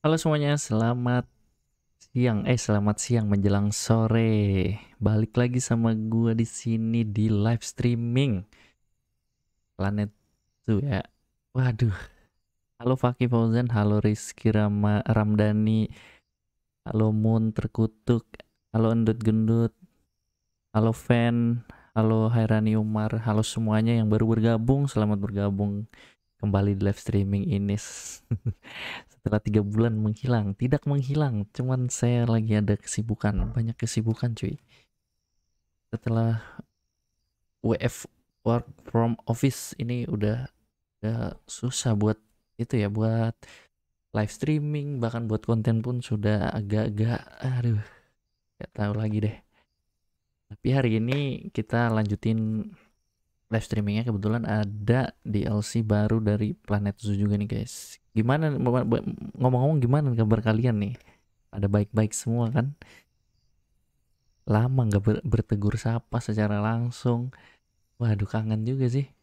Halo semuanya, selamat siang. Eh, selamat siang menjelang sore. Balik lagi sama gua di sini di live streaming Planet tuh ya. Waduh. Halo Fakih Fauzan, halo Rizky Rama, Ramdhani, halo Moon Terkutuk, halo Endut Gendut, halo Fan, halo Hairani Umar, halo semuanya yang baru bergabung, selamat bergabung kembali di live streaming ini setelah tiga bulan menghilang tidak menghilang cuman saya lagi ada kesibukan banyak kesibukan cuy setelah WF work from office ini udah udah susah buat itu ya buat live streaming bahkan buat konten pun sudah agak-agak aduh nggak tahu lagi deh tapi hari ini kita lanjutin live streamingnya kebetulan ada DLC baru dari Planet Zoo juga nih guys. Gimana ngomong-ngomong gimana kabar kalian nih? Ada baik-baik semua kan? Lama nggak ber bertegur sapa secara langsung. Waduh kangen juga sih.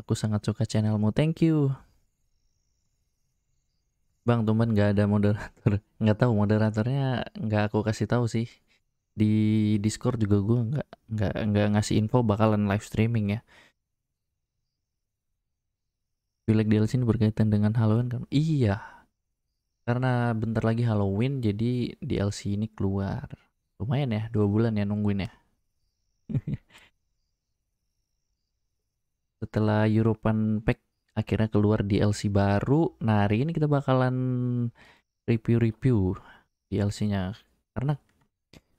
Aku sangat suka channelmu. Thank you. Bang, teman nggak ada moderator. Nggak tahu moderatornya nggak aku kasih tahu sih. Di Discord juga gue nggak nggak nggak ngasih info bakalan live streaming ya. Pilek DLC ini berkaitan dengan Halloween kan? Iya. Karena bentar lagi Halloween jadi DLC ini keluar. Lumayan ya, dua bulan ya nungguin ya. Setelah European Pack akhirnya keluar DLC baru. Nah, hari ini kita bakalan review-review DLC-nya karena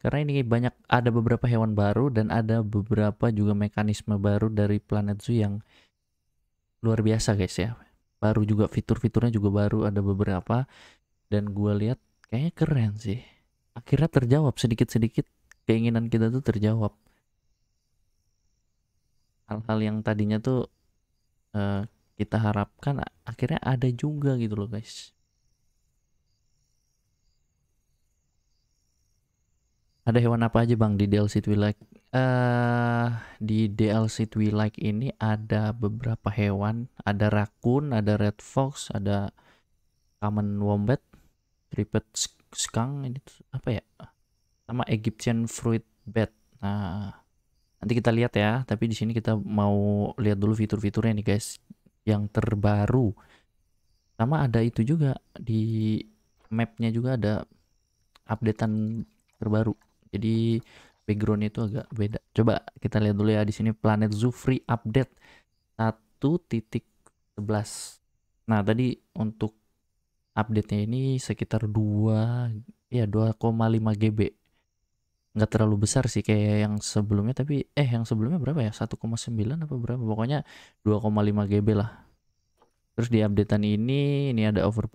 karena ini banyak ada beberapa hewan baru dan ada beberapa juga mekanisme baru dari Planet Zoo yang luar biasa guys ya. Baru juga fitur-fiturnya juga baru ada beberapa dan gue lihat kayaknya keren sih. Akhirnya terjawab sedikit-sedikit keinginan kita tuh terjawab. Hal-hal yang tadinya tuh uh, kita harapkan akhirnya ada juga gitu loh guys ada hewan apa aja bang di DLC Twilight uh, di DLC Twilight ini ada beberapa hewan ada rakun ada red fox ada common wombat tripet skunk ini tuh apa ya sama Egyptian fruit bat nah nanti kita lihat ya tapi di sini kita mau lihat dulu fitur-fiturnya nih guys yang terbaru sama ada itu juga di mapnya juga ada updatean terbaru jadi backgroundnya itu agak beda coba kita lihat dulu ya di sini planet Zufri update 1.11 nah tadi untuk update-nya ini sekitar 2 ya 2,5 GB nggak terlalu besar sih kayak yang sebelumnya tapi eh yang sebelumnya berapa ya 1,9 apa berapa pokoknya 2,5 GB lah terus di updatean ini ini ada over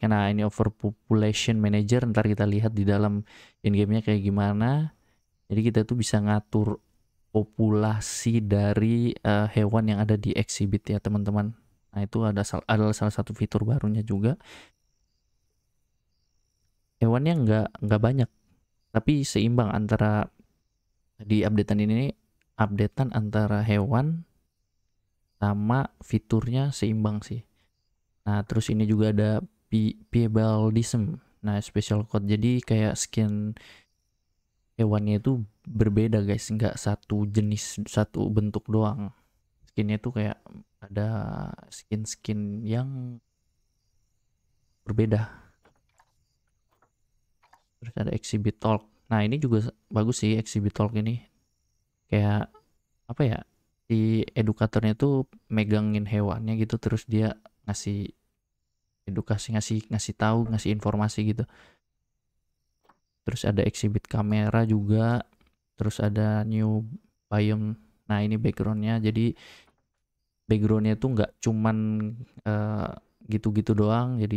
karena ini overpopulation manager ntar kita lihat di dalam in gamenya kayak gimana jadi kita tuh bisa ngatur populasi dari uh, hewan yang ada di exhibit ya teman-teman nah itu ada adalah salah satu fitur barunya juga hewannya nggak nggak banyak tapi seimbang antara di updatean ini updatean antara hewan sama fiturnya seimbang sih nah terus ini juga ada pebaldism nah special code jadi kayak skin hewannya itu berbeda guys nggak satu jenis satu bentuk doang skinnya tuh kayak ada skin-skin yang berbeda terus ada exhibit talk nah ini juga bagus sih exhibit talk ini kayak apa ya si edukatornya tuh megangin hewannya gitu terus dia ngasih edukasi ngasih ngasih tahu ngasih informasi gitu terus ada exhibit kamera juga terus ada new biome nah ini backgroundnya jadi backgroundnya tuh nggak cuman gitu uh, gitu -gitu doang jadi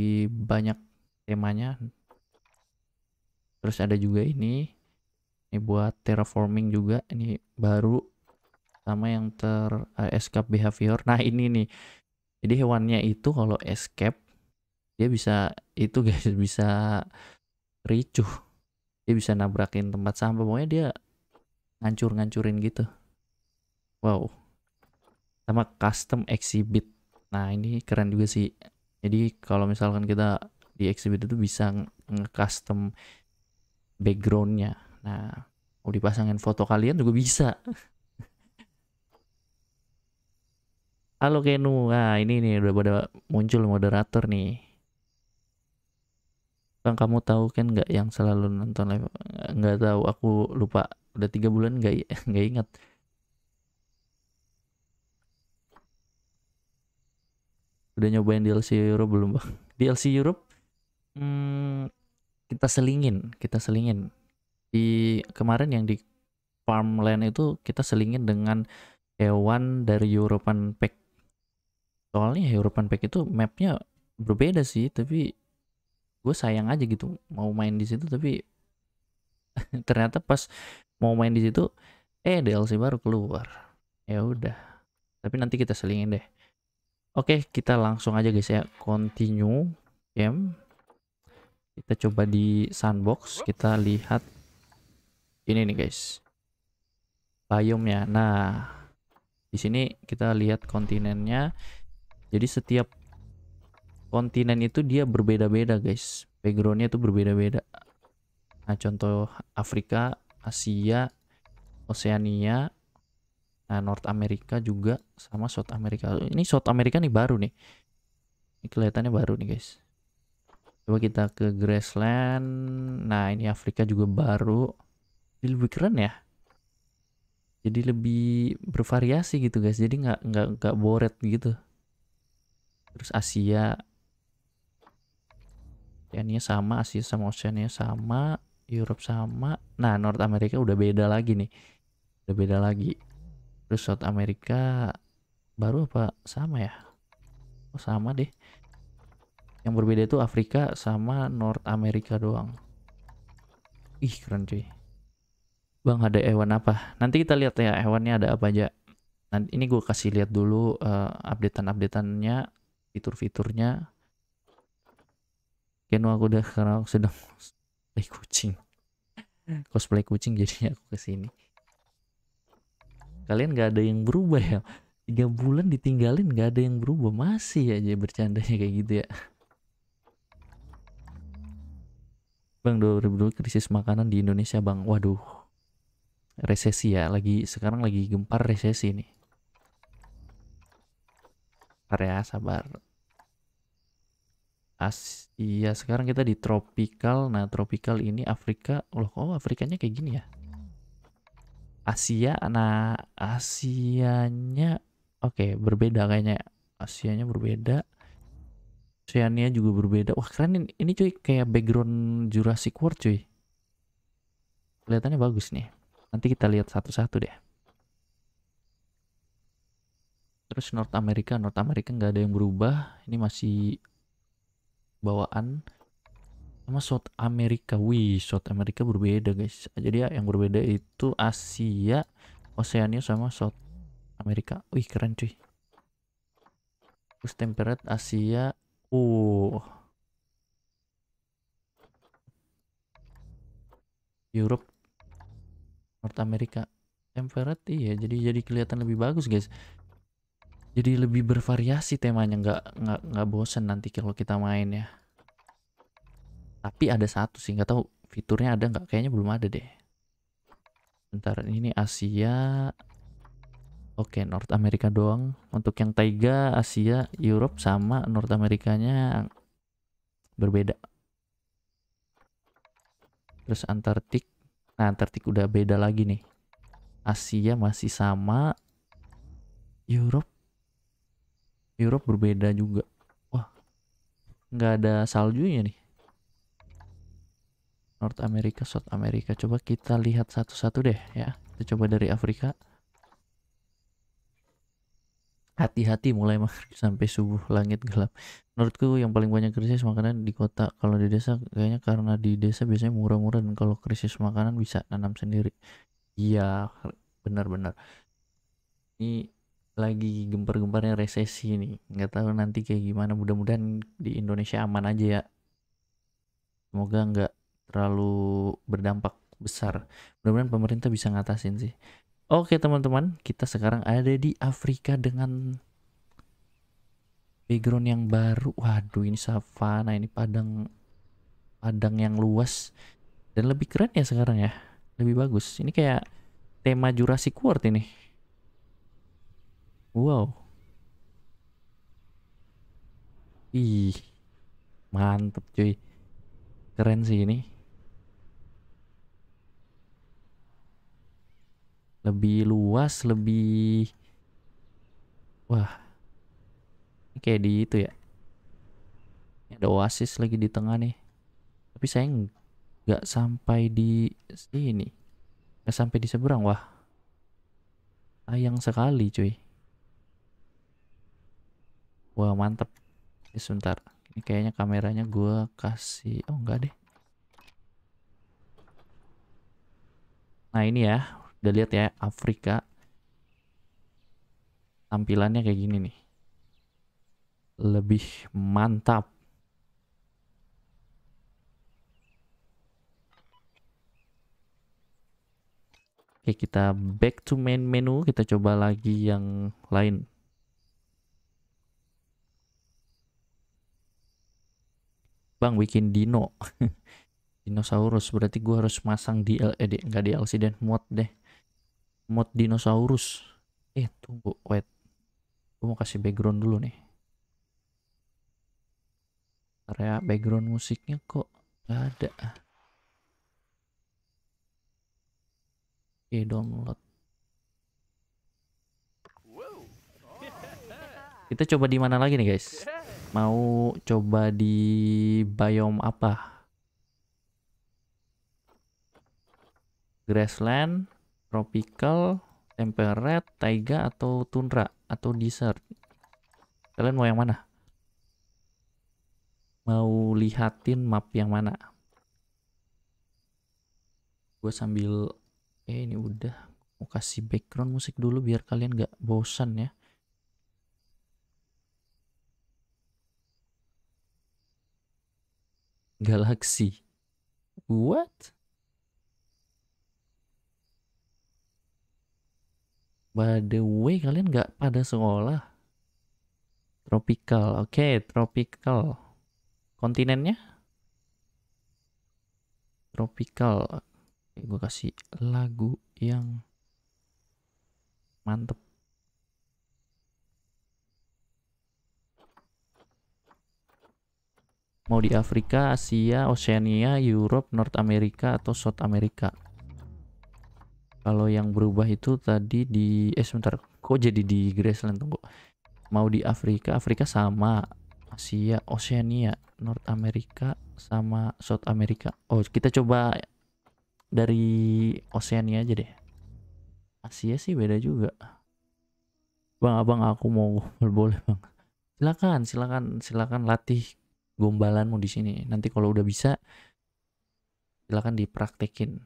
banyak temanya terus ada juga ini ini buat terraforming juga ini baru sama yang ter uh, escape behavior nah ini nih jadi hewannya itu kalau escape dia bisa itu guys bisa ricuh dia bisa nabrakin tempat sampah pokoknya dia ngancur-ngancurin gitu wow sama custom exhibit nah ini keren juga sih jadi kalau misalkan kita di exhibit itu bisa nge-custom nge custom backgroundnya. Nah, mau dipasangin foto kalian juga bisa. Halo Kenu, nah ini nih udah pada muncul moderator nih. Bang kamu tahu kan nggak yang selalu nonton live? Nggak tahu, aku lupa. Udah tiga bulan nggak nggak ingat. Udah nyobain DLC Europe belum bang? DLC Europe? Hmm, kita selingin, kita selingin. Di kemarin yang di farmland itu kita selingin dengan hewan dari European Pack. Soalnya European Pack itu mapnya berbeda sih, tapi gue sayang aja gitu mau main di situ tapi ternyata pas mau main di situ eh DLC baru keluar. Ya udah. Tapi nanti kita selingin deh. Oke, kita langsung aja guys ya. Continue game. Kita coba di sandbox, kita lihat ini nih guys. Biomnya. Nah, di sini kita lihat kontinennya. Jadi setiap kontinen itu dia berbeda-beda guys. Backgroundnya itu berbeda-beda. Nah, contoh Afrika, Asia, Oceania, nah North America juga sama South America. Ini South America nih baru nih. Ini kelihatannya baru nih guys. Coba kita ke grassland Nah, ini Afrika juga baru. ini lebih keren ya. Jadi lebih bervariasi gitu guys. Jadi nggak nggak nggak boret gitu. Terus Asia. Oceania sama, Asia sama Oceania sama, Europe sama. Nah, North America udah beda lagi nih. Udah beda lagi. Terus South America baru apa sama ya? Oh, sama deh yang berbeda itu Afrika sama North Amerika doang ih keren cuy bang ada hewan apa nanti kita lihat ya hewannya ada apa aja nah ini gue kasih lihat dulu uh, eh, updatean updateannya fitur-fiturnya Kenu aku udah sekarang sedang cosplay kucing cosplay kucing jadinya aku kesini kalian gak ada yang berubah ya tiga bulan ditinggalin gak ada yang berubah masih aja bercandanya kayak gitu ya Bang 2002 krisis makanan di Indonesia Bang. Waduh. Resesi ya, lagi sekarang lagi gempar resesi nih. Sabar ya, sabar. Asia sekarang kita di tropical. Nah, tropical ini Afrika. Loh, kok oh, Afrikanya kayak gini ya? Asia. Nah, Asianya oke, okay, berbeda kayaknya. Asianya berbeda. Oceania juga berbeda. Wah keren ini, ini cuy kayak background Jurassic World cuy. Kelihatannya bagus nih. Nanti kita lihat satu-satu deh. Terus North America, North America nggak ada yang berubah. Ini masih bawaan. Sama South America, wih South America berbeda guys. Jadi ya yang berbeda itu Asia, Oceania sama South America. Wih keren cuy. Terus temperate Asia, Uh. Europe. North America. Temperate iya jadi jadi kelihatan lebih bagus guys. Jadi lebih bervariasi temanya nggak nggak nggak bosen nanti kalau kita main ya. Tapi ada satu sih nggak tahu fiturnya ada nggak kayaknya belum ada deh. Bentar ini Asia Oke, North America doang. Untuk yang Taiga, Asia, Europe sama North Amerikanya berbeda. Terus Antartik. Nah, Antartik udah beda lagi nih. Asia masih sama. Europe. Europe berbeda juga. Wah, nggak ada saljunya nih. North America, South America. Coba kita lihat satu-satu deh ya. Kita coba dari Afrika hati-hati mulai maghrib sampai subuh langit gelap menurutku yang paling banyak krisis makanan di kota kalau di desa kayaknya karena di desa biasanya murah-murah dan kalau krisis makanan bisa nanam sendiri iya benar-benar ini lagi gempar-gemparnya resesi nih nggak tahu nanti kayak gimana mudah-mudahan di Indonesia aman aja ya semoga nggak terlalu berdampak besar mudah-mudahan pemerintah bisa ngatasin sih Oke teman-teman, kita sekarang ada di Afrika dengan background yang baru. Waduh, ini savana, ini padang padang yang luas dan lebih keren ya sekarang ya. Lebih bagus. Ini kayak tema Jurassic World ini. Wow. Ih. Mantep cuy. Keren sih ini. lebih luas lebih wah kayak di itu ya ada oasis lagi di tengah nih tapi saya nggak sampai di sini nggak sampai di seberang wah sayang sekali cuy wah mantep ini sebentar ini kayaknya kameranya gue kasih oh enggak deh nah ini ya udah lihat ya Afrika tampilannya kayak gini nih lebih mantap Oke kita back to main menu kita coba lagi yang lain Bang bikin dino dinosaurus berarti gue harus masang DL eh enggak DLC dan mod deh mod dinosaurus eh tunggu wait gue mau kasih background dulu nih area background musiknya kok nggak ada oke download kita coba di mana lagi nih guys mau coba di biome apa grassland tropical, temperate, taiga atau tundra atau desert. Kalian mau yang mana? Mau lihatin map yang mana? Gue sambil eh ini udah mau kasih background musik dulu biar kalian gak bosan ya. Galaxy. What? By the way, kalian nggak pada sekolah? Tropical, oke, okay, tropical. Kontinennya? Tropical. gue kasih lagu yang mantep. Mau di Afrika, Asia, Oceania, Europe, North America, atau South America? kalau yang berubah itu tadi di eh sebentar kok jadi di Graceland tunggu mau di Afrika Afrika sama Asia Oceania North America sama South America oh kita coba dari Oceania aja deh Asia sih beda juga bang abang aku mau boleh bang silakan silakan silakan latih gombalanmu di sini nanti kalau udah bisa silakan dipraktekin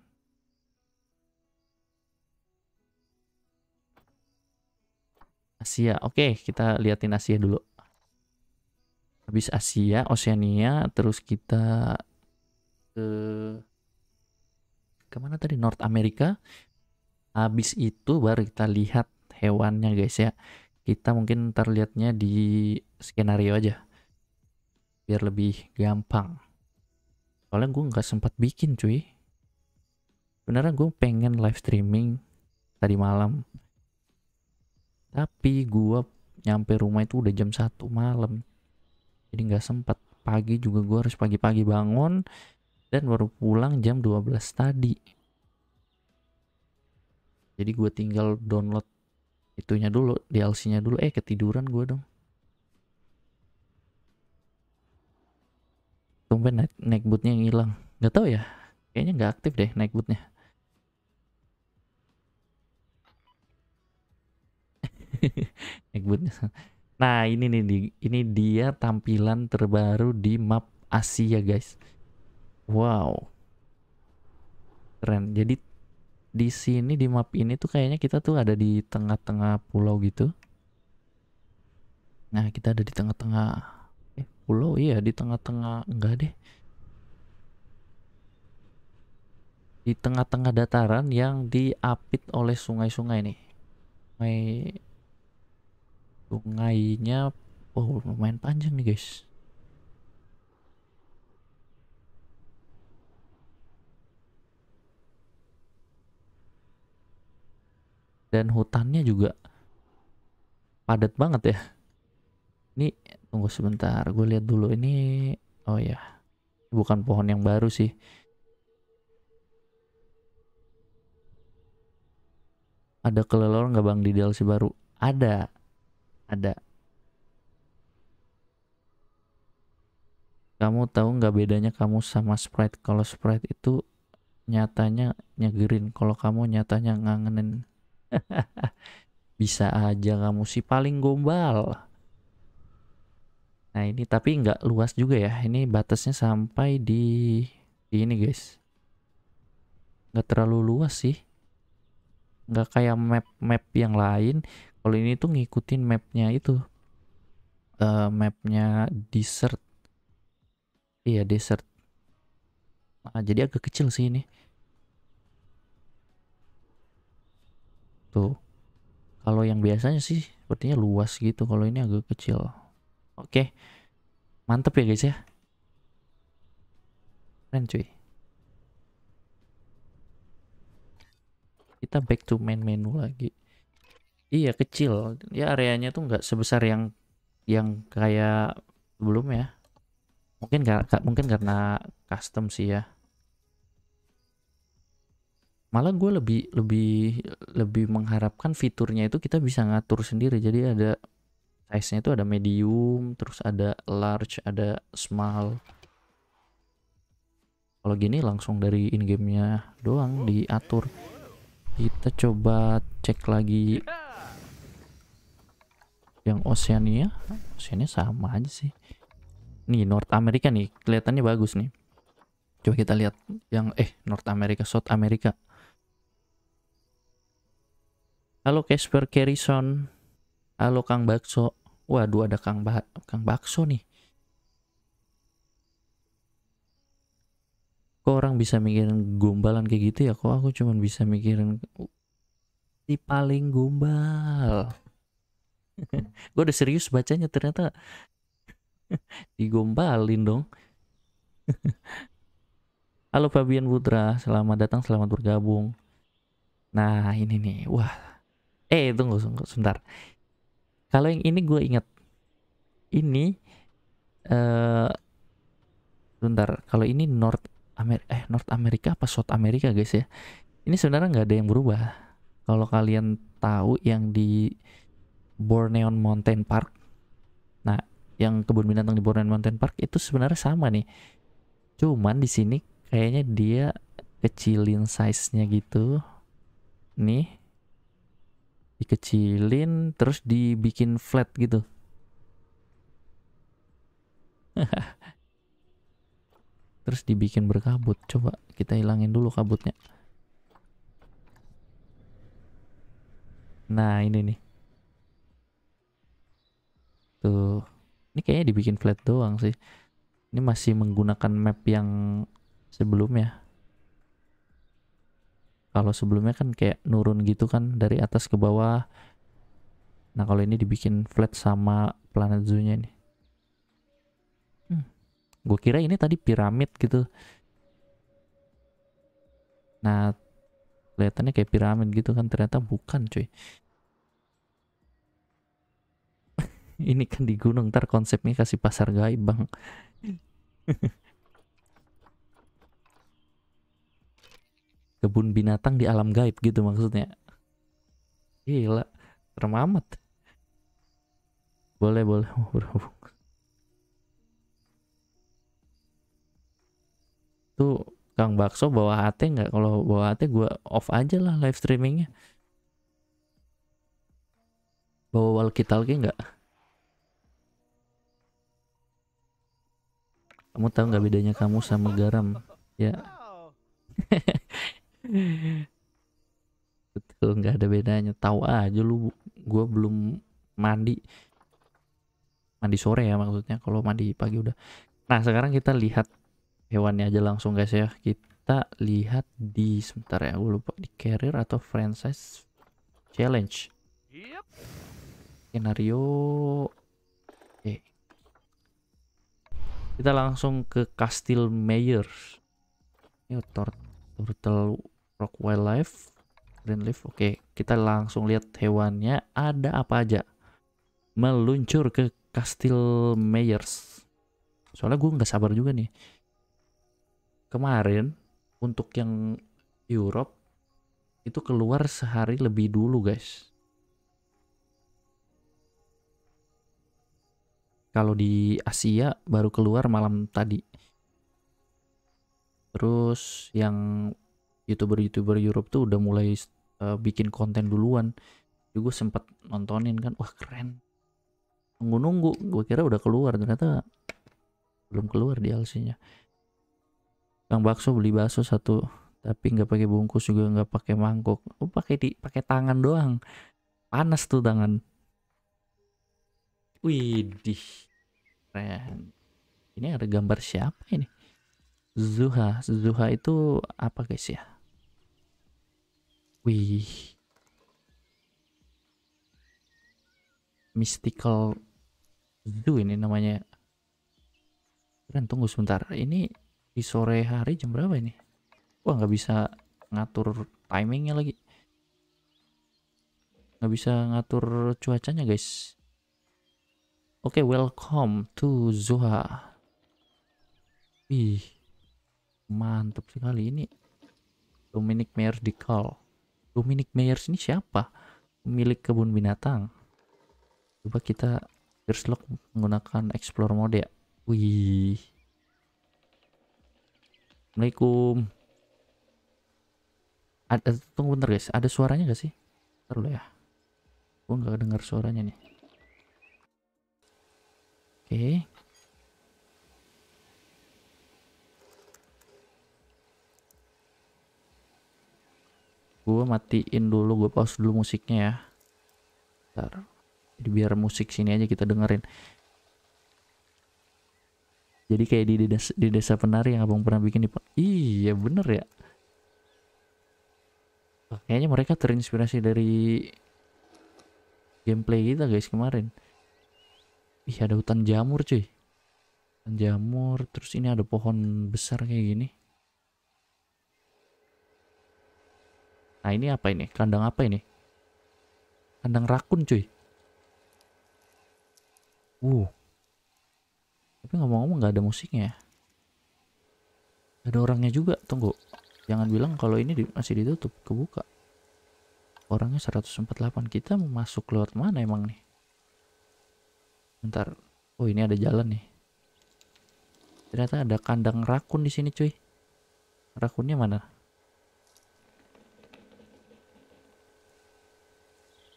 Asia. Oke, kita liatin Asia dulu. Habis Asia, Oceania, terus kita ke kemana tadi? North America. Habis itu baru kita lihat hewannya guys ya. Kita mungkin ntar liatnya di skenario aja. Biar lebih gampang. Soalnya gue nggak sempat bikin cuy. Beneran gue pengen live streaming tadi malam tapi gue nyampe rumah itu udah jam 1 malam jadi nggak sempat pagi juga gue harus pagi-pagi bangun dan baru pulang jam 12 tadi jadi gue tinggal download itunya dulu DLC nya dulu eh ketiduran gue dong tumben naik, naik bootnya yang hilang nggak tahu ya kayaknya nggak aktif deh naik bootnya naik nah ini nih di, ini dia tampilan terbaru di map Asia guys wow keren jadi di sini di map ini tuh kayaknya kita tuh ada di tengah-tengah pulau gitu. Nah, kita ada di tengah-tengah eh pulau iya di tengah-tengah enggak deh. Di tengah-tengah dataran yang diapit oleh sungai-sungai nih. Sungai Sungainya wow lumayan panjang nih guys. Dan hutannya juga padat banget ya. Ini tunggu sebentar, gue lihat dulu ini. Oh ya, bukan pohon yang baru sih. ada kelelawar nggak bang di DLC baru? Ada ada. Kamu tahu nggak bedanya kamu sama Sprite? Kalau Sprite itu nyatanya nyegerin, kalau kamu nyatanya ngangenin. Bisa aja kamu sih paling gombal. Nah ini tapi nggak luas juga ya. Ini batasnya sampai di, di ini guys. Nggak terlalu luas sih. Nggak kayak map-map yang lain. Kalau ini tuh ngikutin mapnya itu. Uh, mapnya desert. Iya desert. Nah, jadi agak kecil sih ini. Tuh. Kalau yang biasanya sih sepertinya luas gitu. Kalau ini agak kecil. Oke. Mantep ya guys ya. Keren cuy. Kita back to main menu lagi. Iya kecil, ya areanya tuh nggak sebesar yang yang kayak belum ya. Mungkin nggak mungkin karena custom sih ya. Malah gue lebih lebih lebih mengharapkan fiturnya itu kita bisa ngatur sendiri. Jadi ada size-nya itu ada medium, terus ada large, ada small. Kalau gini langsung dari in-game-nya doang diatur. Kita coba cek lagi yang Oceania Oceania sama aja sih nih North America nih kelihatannya bagus nih coba kita lihat yang eh North America South America halo Casper Carrison halo Kang Bakso waduh ada Kang ba Kang Bakso nih kok orang bisa mikirin gombalan kayak gitu ya kok aku cuma bisa mikirin si paling gombal gue udah serius bacanya ternyata digombalin dong halo Fabian Putra selamat datang selamat bergabung nah ini nih wah eh tunggu, tunggu sebentar kalau yang ini gue ingat ini eh uh, sebentar kalau ini North Amerika eh North Amerika apa South Amerika guys ya ini sebenarnya nggak ada yang berubah kalau kalian tahu yang di Borneo Mountain Park. Nah, yang kebun binatang di Borneo Mountain Park itu sebenarnya sama nih. Cuman di sini kayaknya dia kecilin size-nya gitu. Nih. Dikecilin terus dibikin flat gitu. terus dibikin berkabut. Coba kita hilangin dulu kabutnya. Nah, ini nih. Tuh. Gitu. Ini kayaknya dibikin flat doang sih. Ini masih menggunakan map yang sebelumnya. Kalau sebelumnya kan kayak nurun gitu kan dari atas ke bawah. Nah kalau ini dibikin flat sama planet zoo-nya ini. Hmm. Gue kira ini tadi piramid gitu. Nah kelihatannya kayak piramid gitu kan ternyata bukan cuy. ini kan di gunung ntar konsepnya kasih pasar gaib bang kebun binatang di alam gaib gitu maksudnya gila serem boleh boleh tuh Kang Bakso bawa HT nggak kalau bawa HT gue off aja lah live streamingnya bawa walkie-talkie nggak kamu tahu nggak bedanya kamu sama garam ya betul nggak ada bedanya tahu aja lu gue belum mandi mandi sore ya maksudnya kalau mandi pagi udah nah sekarang kita lihat hewannya aja langsung guys ya kita lihat di sebentar ya gue lupa di carrier atau franchise challenge skenario Kita langsung ke kastil Mayor Ini Turtle Rock Wildlife. Greenleaf. Oke, kita langsung lihat hewannya ada apa aja. Meluncur ke kastil mayor Soalnya gue nggak sabar juga nih. Kemarin untuk yang Europe itu keluar sehari lebih dulu guys Kalau di Asia baru keluar malam tadi. Terus yang youtuber-youtuber Europe tuh udah mulai uh, bikin konten duluan. Juga sempat nontonin kan, wah keren. Nunggu-nunggu, gue kira udah keluar ternyata belum keluar di alsinya. Kang bakso beli bakso satu tapi nggak pakai bungkus juga nggak pakai mangkok. Oh pakai di pakai tangan doang. Panas tuh tangan. Widih. Keren. Ini ada gambar siapa ini? Zuha. Zuha itu apa guys ya? Wih. Mystical Zoo ini namanya. Keren, tunggu sebentar. Ini di sore hari jam berapa ini? Wah, nggak bisa ngatur timingnya lagi. Nggak bisa ngatur cuacanya guys. Oke, okay, welcome to Zoha. Wih, mantap sekali ini. Dominic Mayer di call. Dominic Meyers ini siapa? Pemilik kebun binatang. Coba kita first log menggunakan explore mode ya. Wih. Assalamualaikum. Ada tunggu bentar guys, ada suaranya gak sih? Ntar ya. Gue gak dengar suaranya nih. Oke. Gue matiin dulu, gue pause dulu musiknya ya. Bentar. Jadi biar musik sini aja kita dengerin. Jadi kayak di desa, di desa penari yang abang pernah bikin di Iya bener ya. Kayaknya mereka terinspirasi dari gameplay kita guys kemarin. Ih ada hutan jamur cuy. Hutan jamur. Terus ini ada pohon besar kayak gini. Nah ini apa ini? Kandang apa ini? Kandang rakun cuy. Uh. Tapi ngomong-ngomong gak ada musiknya ya? Ada orangnya juga. Tunggu. Jangan bilang kalau ini di, masih ditutup. Kebuka. Orangnya 148. Kita mau masuk lewat mana emang nih? Bentar. Oh, ini ada jalan nih. Ternyata ada kandang rakun di sini, cuy. Rakunnya mana?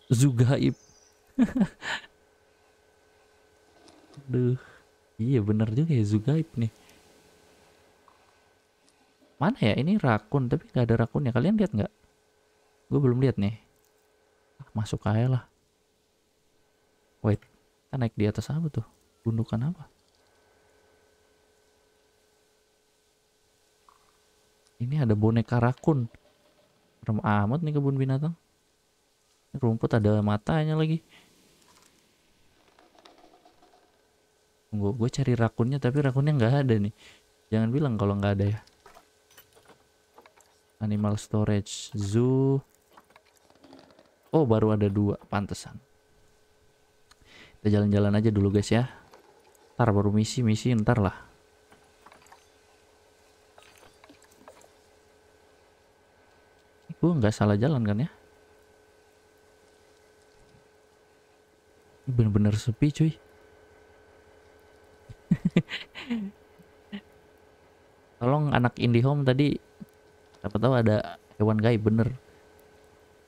Zugaib. Aduh. Iya bener juga ya Zugaib nih. Mana ya? Ini rakun. Tapi nggak ada rakunnya. Kalian lihat nggak? Gue belum lihat nih. Ah, masuk aja lah. Wait. Kan naik di atas apa tuh? Gundukan apa? Ini ada boneka rakun. Rem amat nih kebun binatang. rumput ada matanya lagi. Tunggu, gue cari rakunnya tapi rakunnya nggak ada nih. Jangan bilang kalau nggak ada ya. Animal storage zoo. Oh baru ada dua, pantesan. Kita jalan-jalan aja dulu guys ya. Ntar baru misi-misi ntar lah. Gue nggak salah jalan kan ya? Bener-bener sepi cuy. Tolong anak IndiHome tadi siapa tahu ada hewan gaib bener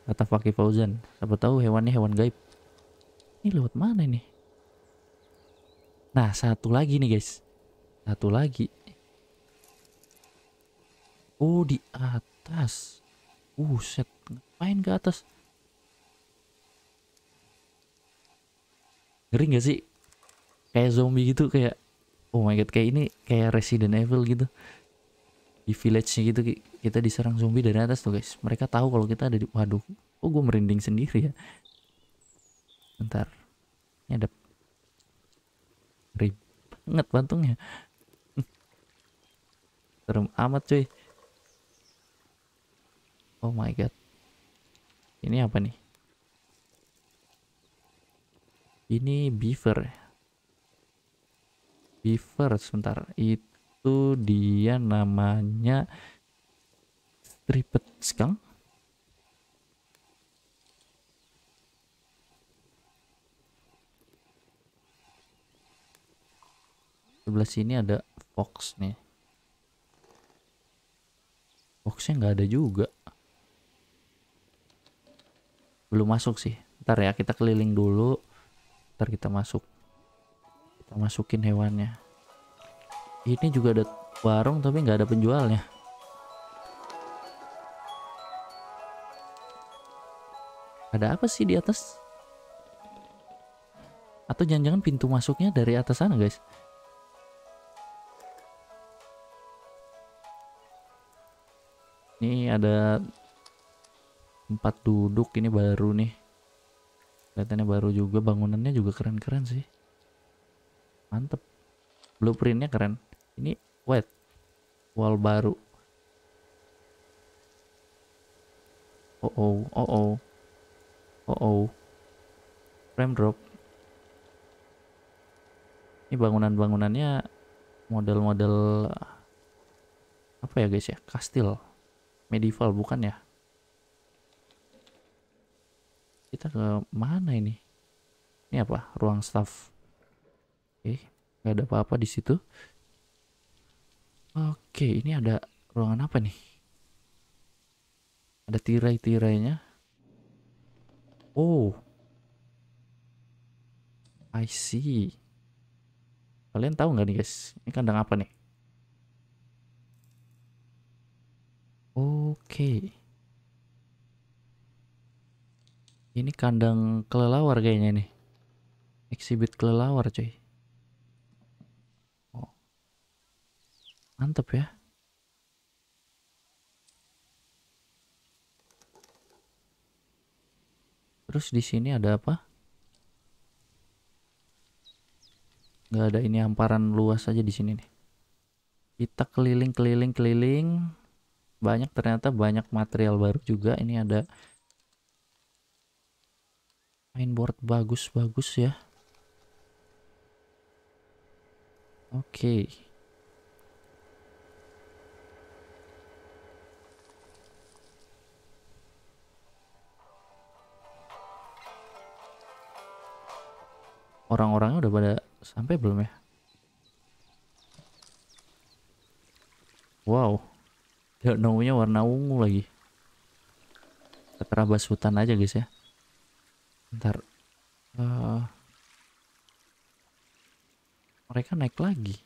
kata Fakih Fauzan siapa tahu hewannya hewan gaib ini lewat mana ini? Nah, satu lagi nih guys. Satu lagi. Oh, di atas. Buset, uh, set, ngapain ke atas? Ngeri gak sih? Kayak zombie gitu, kayak... Oh my god, kayak ini kayak Resident Evil gitu. Di village-nya gitu, kita diserang zombie dari atas tuh guys. Mereka tahu kalau kita ada di... Waduh, oh gue merinding sendiri ya? bentar ini ada ribet banget bantungnya serem amat cuy oh my god ini apa nih ini beaver beaver sebentar itu dia namanya triple skunk sebelah sini ada fox nih foxnya nggak ada juga belum masuk sih ntar ya kita keliling dulu ntar kita masuk kita masukin hewannya ini juga ada warung tapi nggak ada penjualnya ada apa sih di atas atau jangan-jangan pintu masuknya dari atas sana guys Ini ada empat duduk ini baru nih. Kelihatannya baru juga bangunannya juga keren-keren sih. Mantep. Blueprintnya keren. Ini wet wall baru. Oh oh oh oh oh oh frame drop. Ini bangunan-bangunannya model-model apa ya guys ya kastil medieval bukan ya kita ke mana ini ini apa ruang staff oke nggak ada apa-apa di situ oke ini ada ruangan apa nih ada tirai-tirainya oh I see kalian tahu nggak nih guys ini kandang apa nih Oke. Ini kandang kelelawar kayaknya nih. Exhibit kelelawar, cuy. Oh. Mantep ya. Terus di sini ada apa? Gak ada ini hamparan luas aja di sini nih. Kita keliling keliling keliling banyak ternyata banyak material baru juga ini ada mainboard bagus-bagus ya oke okay. orang-orangnya udah pada sampai belum ya wow tidak nongnya warna ungu lagi. terabas hutan aja guys ya. Ntar. Uh, mereka naik lagi.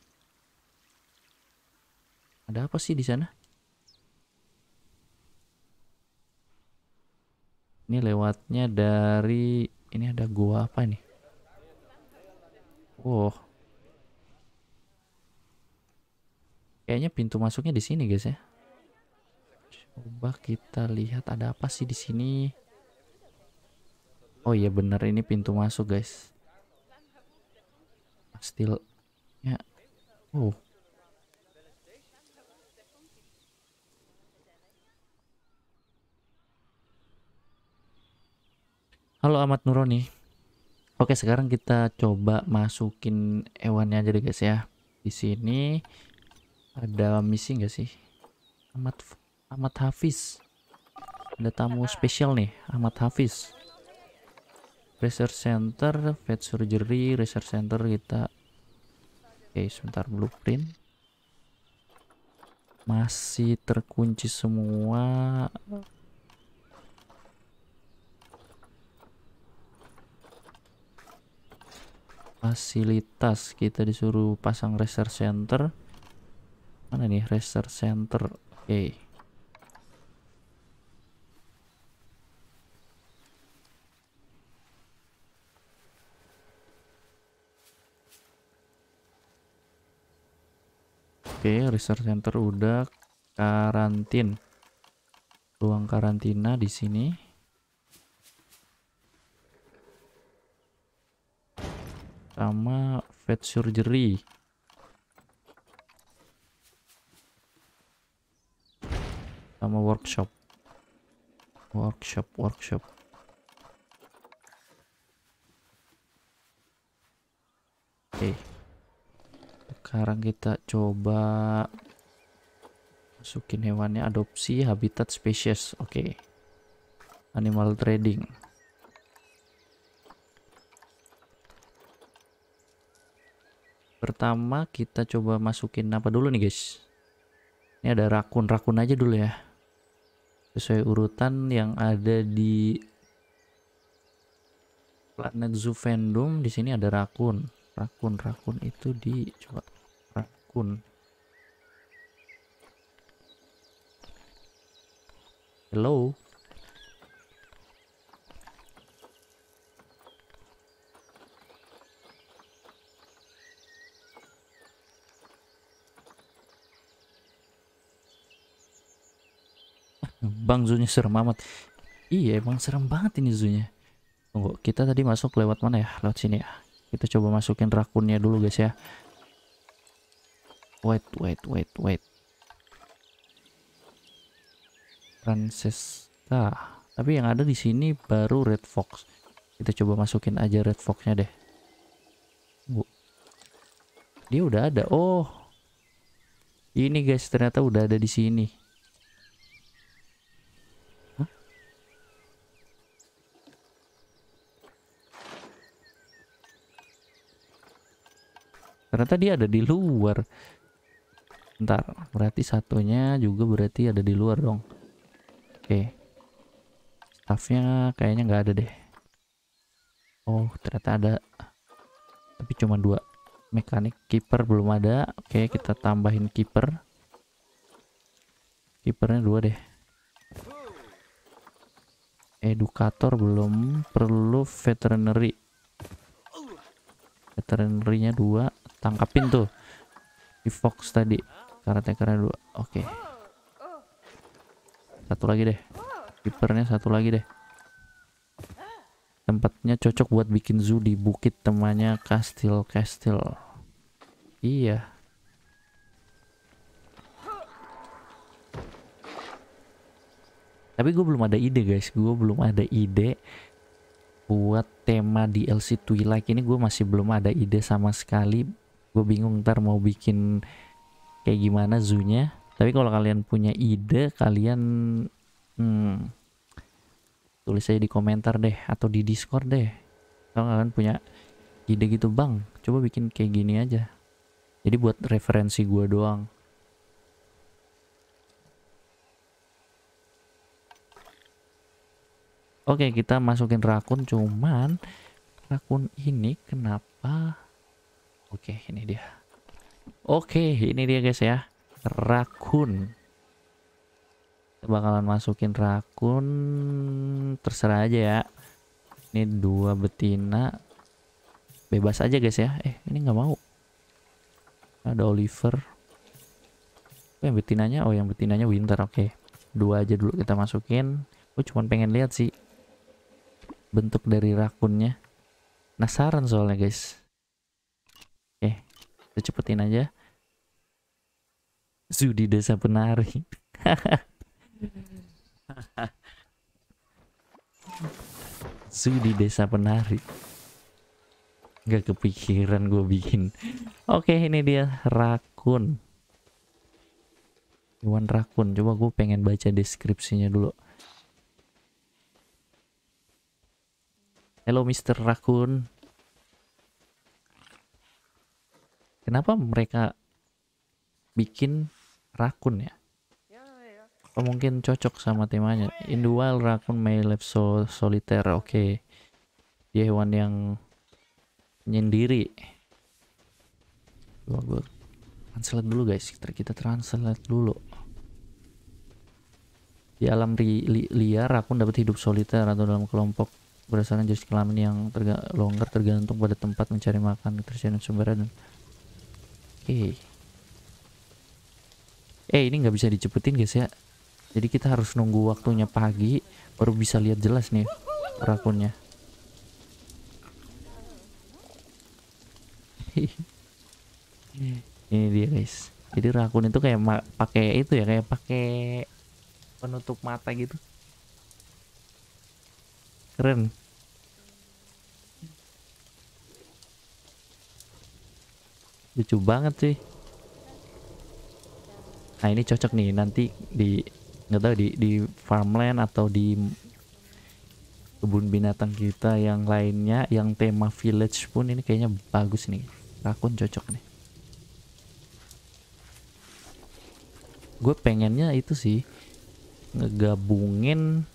Ada apa sih di sana? Ini lewatnya dari ini ada gua apa nih? Wow. Kayaknya pintu masuknya di sini guys ya. Coba kita lihat ada apa sih di sini. Oh iya bener ini pintu masuk guys. Still ya. Oh. Halo Ahmad Nuroni. Oke, sekarang kita coba masukin hewannya aja deh guys ya. Di sini ada misi nggak sih? Ahmad Ahmad Hafiz. Ada tamu spesial nih, Ahmad Hafiz. Research Center, Vet Surgery, Research Center kita. Oke, sebentar blueprint. Masih terkunci semua. Fasilitas kita disuruh pasang research center. Mana nih research center? Oke. Okay. research center udah karantin ruang karantina di sini sama vet surgery sama workshop workshop workshop oke okay sekarang kita coba masukin hewannya adopsi habitat spesies oke okay. animal trading pertama kita coba masukin apa dulu nih guys ini ada rakun rakun aja dulu ya sesuai urutan yang ada di planet Zoo fandom di sini ada rakun rakun rakun itu di coba Kun. hello Bang zunya serem amat Iya emang serem banget ini zunya. Tunggu kita tadi masuk lewat mana ya Lewat sini ya Kita coba masukin rakunnya dulu guys ya wait wait wait wait Francesca tapi yang ada di sini baru Red Fox kita coba masukin aja Red Foxnya deh Bu dia udah ada oh ini guys ternyata udah ada di sini ternyata dia ada di luar Bentar, berarti satunya juga berarti ada di luar dong. Oke. Okay. Staffnya kayaknya nggak ada deh. Oh, ternyata ada. Tapi cuma dua. Mekanik keeper belum ada. Oke, okay, kita tambahin keeper. Keepernya dua deh. Edukator belum perlu veterinary. Veterinary-nya dua. Tangkapin tuh. Di Fox tadi. Karena tankernya dua. Oke. Okay. Satu lagi deh. keepernya satu lagi deh. Tempatnya cocok buat bikin zoo di bukit temannya kastil kastil. Iya. Tapi gue belum ada ide guys. Gue belum ada ide buat tema DLC Twilight ini gue masih belum ada ide sama sekali gue bingung ntar mau bikin kayak gimana zoonya tapi kalau kalian punya ide kalian hmm, tulis aja di komentar deh atau di discord deh kalau kalian punya ide gitu bang coba bikin kayak gini aja jadi buat referensi gue doang Oke kita masukin rakun cuman rakun ini kenapa Oke ini dia Oke, ini dia guys ya. Rakun. Kita bakalan masukin rakun. Terserah aja ya. Ini dua betina. Bebas aja guys ya. Eh, ini nggak mau. Ada Oliver. Oh, yang betinanya, oh yang betinanya Winter, oke. Dua aja dulu kita masukin. Gue cuma pengen lihat sih bentuk dari rakunnya. Penasaran soalnya guys. Kita cepetin aja. Zoo desa penari. Zoo desa penari. Gak kepikiran gue bikin. Oke okay, ini dia rakun. Iwan rakun. Coba gue pengen baca deskripsinya dulu. Hello Mr. Rakun. Kenapa mereka bikin rakun ya? Apa ya, ya. mungkin cocok sama temanya. In the wild, soliter, may live so solitaire. Oke. Okay. Dia hewan yang nyendiri. Gua, gua translate dulu guys. Kita, kita translate dulu. Di alam li, li, liar, rakun dapat hidup soliter atau dalam kelompok berdasarkan jenis kelamin yang terga longgar tergantung pada tempat mencari makan, ketersediaan sumbernya dan Oke. Iya. Eh ini nggak bisa dicepetin guys ya. Jadi kita harus nunggu waktunya pagi baru bisa lihat jelas nih rakunnya. ini dia guys. Jadi rakun itu kayak pakai itu ya kayak pakai penutup mata gitu. Keren. lucu banget sih nah ini cocok nih nanti di nggak tahu di di farmland atau di kebun binatang kita yang lainnya yang tema village pun ini kayaknya bagus nih rakun cocok nih gue pengennya itu sih ngegabungin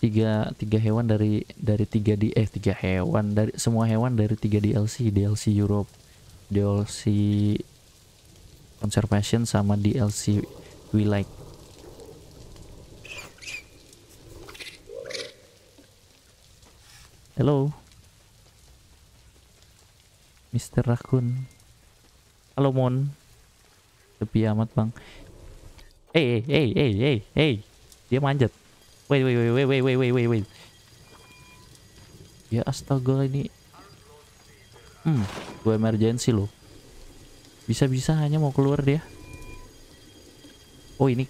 tiga tiga hewan dari dari tiga di eh tiga hewan dari semua hewan dari tiga DLC DLC Europe DLC Conservation sama DLC We Like Hello Mr. Rakun Halo Mon Lebih amat bang Eh eh eh eh eh eh Dia manjat Wait, wait, wait, wait, wait, wait, wait, wait, Ya astaga ini. Hmm, gue emergency loh. Bisa-bisa hanya mau keluar dia. Oh ini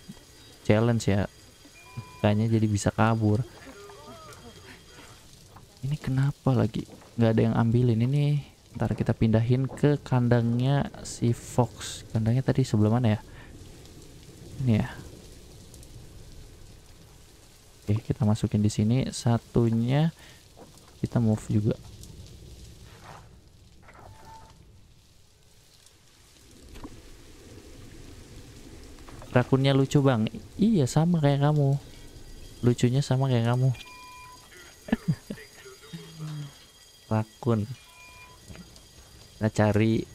challenge ya. Kayaknya jadi bisa kabur. Ini kenapa lagi? Gak ada yang ambilin ini. Ntar kita pindahin ke kandangnya si Fox. Kandangnya tadi sebelah mana ya? Ini ya. Oke, kita masukin di sini. Satunya kita move juga. Rakunnya lucu, Bang. Iya, sama kayak kamu. Lucunya sama kayak kamu. rakun. Kita cari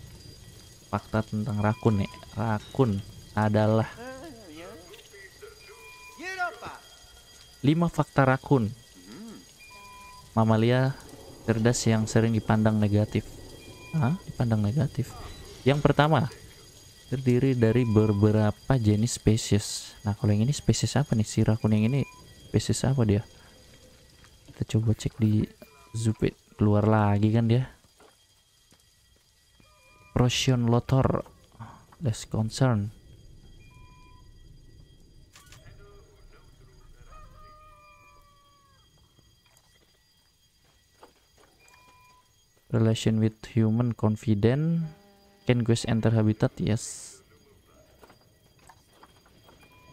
fakta tentang rakun ya. Rakun adalah 5 fakta rakun. Mamalia cerdas yang sering dipandang negatif. Hah? Dipandang negatif. Yang pertama, terdiri dari beberapa jenis spesies. Nah, kalau yang ini spesies apa nih? Si rakun yang ini spesies apa dia? Kita coba cek di Zupit. Keluar lagi kan dia. Prosion Lotor. Less concern. Relation with human confident. Can guys enter habitat? Yes.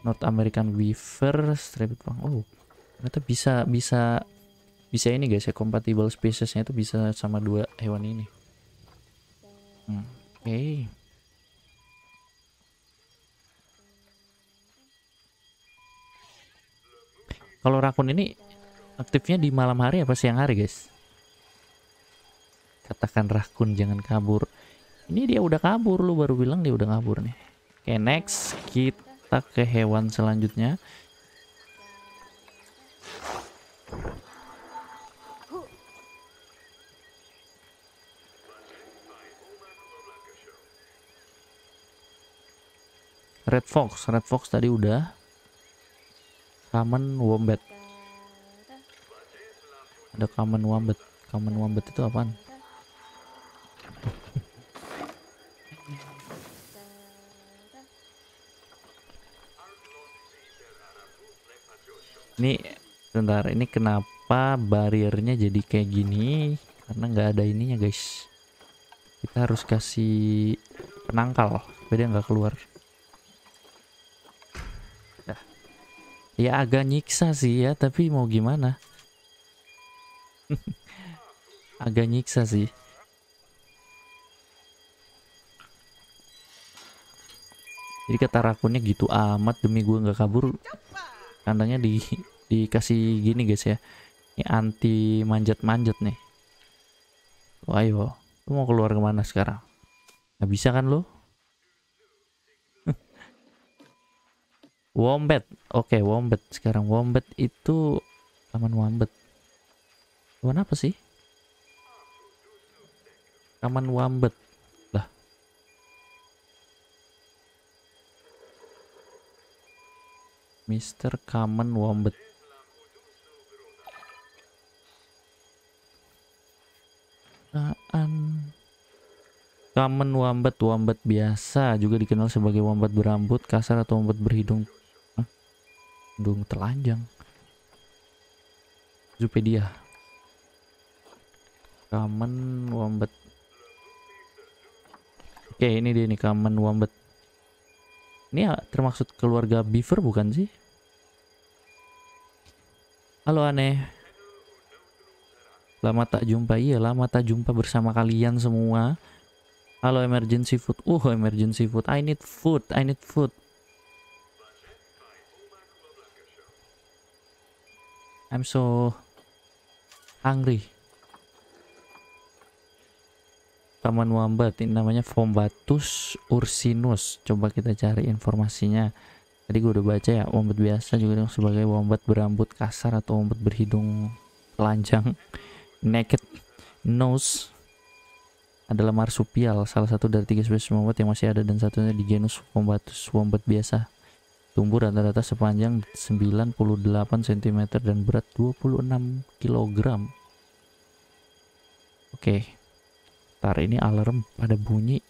North American Weaver, Striped Bang. Oh, ternyata bisa bisa bisa ini guys ya compatible spesiesnya itu bisa sama dua hewan ini. Hmm, Oke. Okay. Kalau rakun ini aktifnya di malam hari apa siang hari guys? katakan rakun jangan kabur ini dia udah kabur lu baru bilang dia udah kabur nih oke okay, next kita ke hewan selanjutnya Red Fox, Red Fox tadi udah Common Wombat Ada Common Wombat Common Wombat itu apaan? ini sebentar ini kenapa bariernya jadi kayak gini karena nggak ada ininya guys kita harus kasih penangkal supaya nggak keluar ya agak nyiksa sih ya tapi mau gimana agak nyiksa sih jadi kata rakunnya gitu amat demi gue nggak kabur kandangnya di dikasih gini guys ya ini anti manjat-manjat nih Wah, ayo lu mau keluar kemana sekarang nggak bisa kan lo wombat oke okay, wombat sekarang wombat itu taman wombat taman apa sih taman wombat lah Mister Kamen Wombat perasaan kamen wombat wombat biasa juga dikenal sebagai wombat berambut kasar atau wombat berhidung hidung telanjang. Zupedia. kamen wombat. Oke, ini dia nih kamen wombat. Ini ya, termasuk keluarga beaver bukan sih? Halo aneh. Lama tak jumpa, iya lama tak jumpa bersama kalian semua. Halo emergency food. Uh, emergency food. I need food. I need food. I'm so hungry. Taman Wambat ini namanya Vombatus ursinus. Coba kita cari informasinya. Tadi gue udah baca ya, wombat biasa juga sebagai wombat berambut kasar atau wombat berhidung telanjang naked nose adalah marsupial, salah satu dari tiga spesies wombat yang masih ada dan satunya di genus Wombatus wombat biasa. Tumbuh rata-rata sepanjang 98 cm dan berat 26 kg. Oke. Tar ini alarm pada bunyi.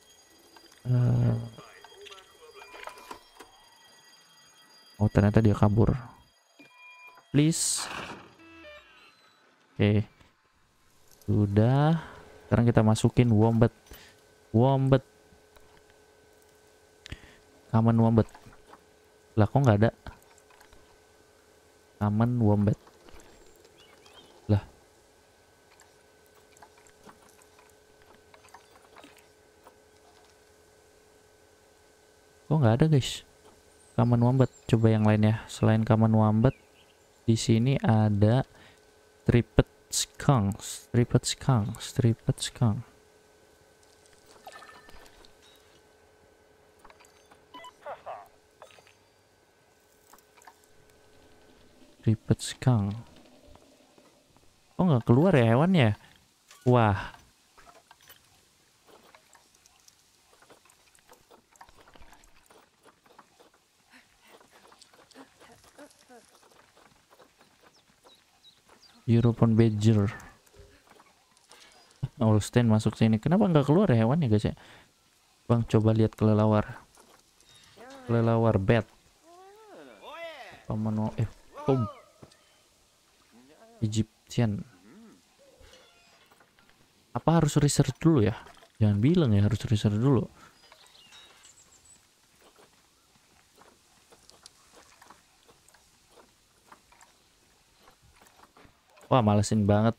Uh... Oh, ternyata dia kabur. Please. Oke. Okay. Sudah. Sekarang kita masukin wombat. Wombat. Common wombat. Lah kok nggak ada? Common wombat. Lah. Kok nggak ada guys? Common wombat. Coba yang lain ya. Selain common wombat, di sini ada tripet skunk, striped skunk, striped skunk. ribet sekang. Oh nggak keluar ya hewannya? Wah, European Badger Holstein masuk sini kenapa nggak keluar ya hewannya guys ya Bang coba lihat kelelawar kelelawar bed pamano eh tom Egyptian apa harus research dulu ya jangan bilang ya harus research dulu Wah, malesin banget.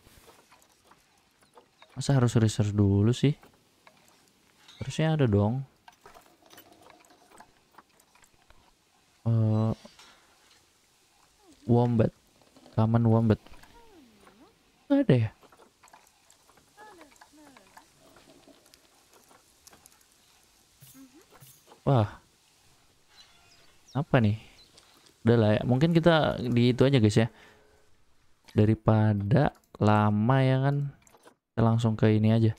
Masa harus research dulu sih? Harusnya ada dong. Uh, wombat. Common wombat. Gak ada ya? Wah. Apa nih? Udah lah ya. Mungkin kita di itu aja guys ya daripada lama ya kan kita langsung ke ini aja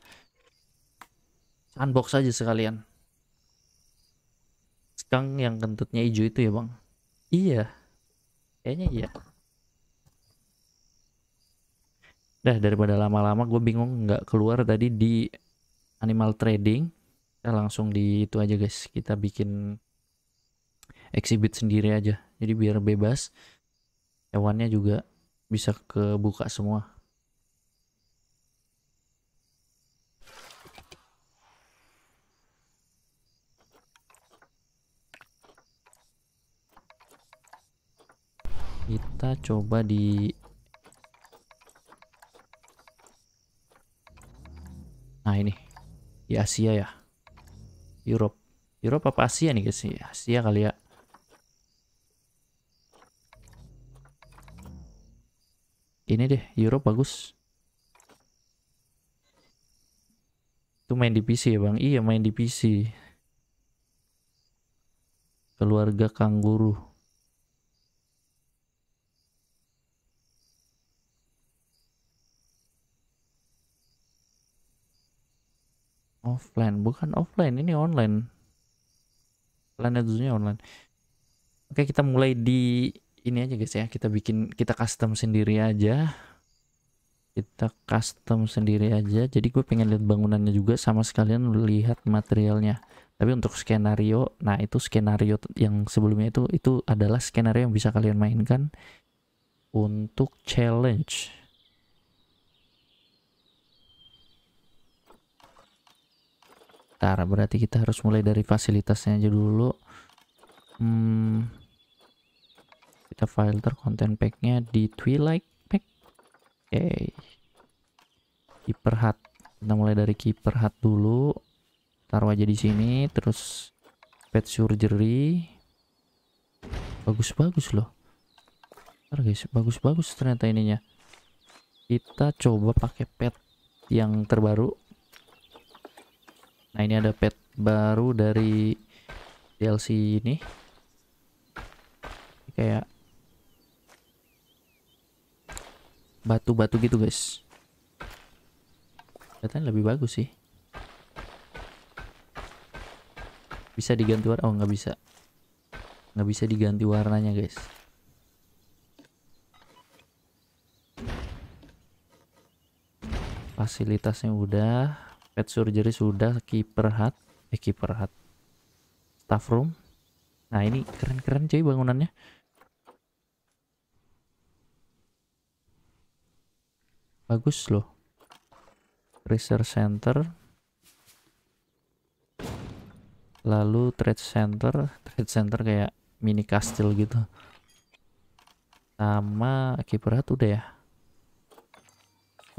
unbox aja sekalian sekarang yang kentutnya hijau itu ya bang iya kayaknya iya dah daripada lama-lama gue bingung nggak keluar tadi di animal trading kita langsung di itu aja guys kita bikin exhibit sendiri aja jadi biar bebas hewannya juga bisa kebuka semua kita coba di nah ini di Asia ya Europe Eropa apa Asia nih guys iya, Asia kali ya ini deh Euro bagus itu main di PC ya bang iya main di PC keluarga kangguru. offline bukan offline ini online planet zoo online oke kita mulai di ini aja guys ya kita bikin kita custom sendiri aja kita custom sendiri aja jadi gue pengen lihat bangunannya juga sama sekalian lihat materialnya tapi untuk skenario nah itu skenario yang sebelumnya itu itu adalah skenario yang bisa kalian mainkan untuk challenge Bentar, berarti kita harus mulai dari fasilitasnya aja dulu hmm kita filter konten packnya di Twilight pack oke okay. keeper hat kita mulai dari keeper hat dulu taruh aja di sini terus pet surgery bagus-bagus loh Ntar guys bagus-bagus ternyata ininya kita coba pakai pet yang terbaru nah ini ada pet baru dari DLC ini kayak batu-batu gitu guys kelihatan lebih bagus sih bisa diganti warna oh nggak bisa nggak bisa diganti warnanya guys fasilitasnya udah pet surgery sudah keeper hat, eh keeper hat staff room nah ini keren-keren cuy bangunannya bagus loh research center lalu trade center trade center kayak mini kastil gitu sama hat udah ya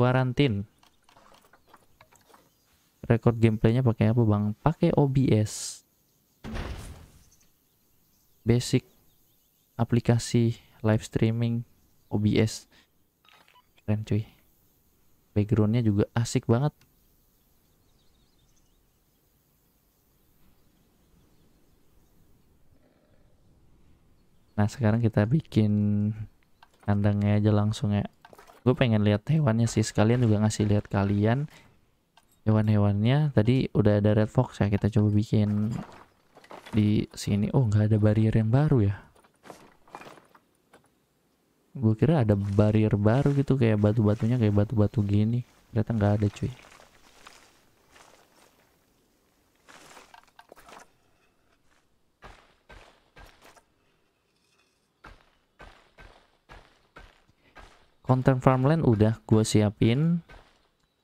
warantin record gameplaynya pakai apa bang pakai OBS basic aplikasi live streaming OBS keren cuy backgroundnya juga asik banget nah sekarang kita bikin kandangnya aja langsung ya gue pengen lihat hewannya sih sekalian juga ngasih lihat kalian hewan-hewannya tadi udah ada red fox ya kita coba bikin di sini oh nggak ada barrier yang baru ya gue kira ada barrier baru gitu kayak batu-batunya kayak batu-batu gini ternyata nggak ada cuy konten farmland udah gue siapin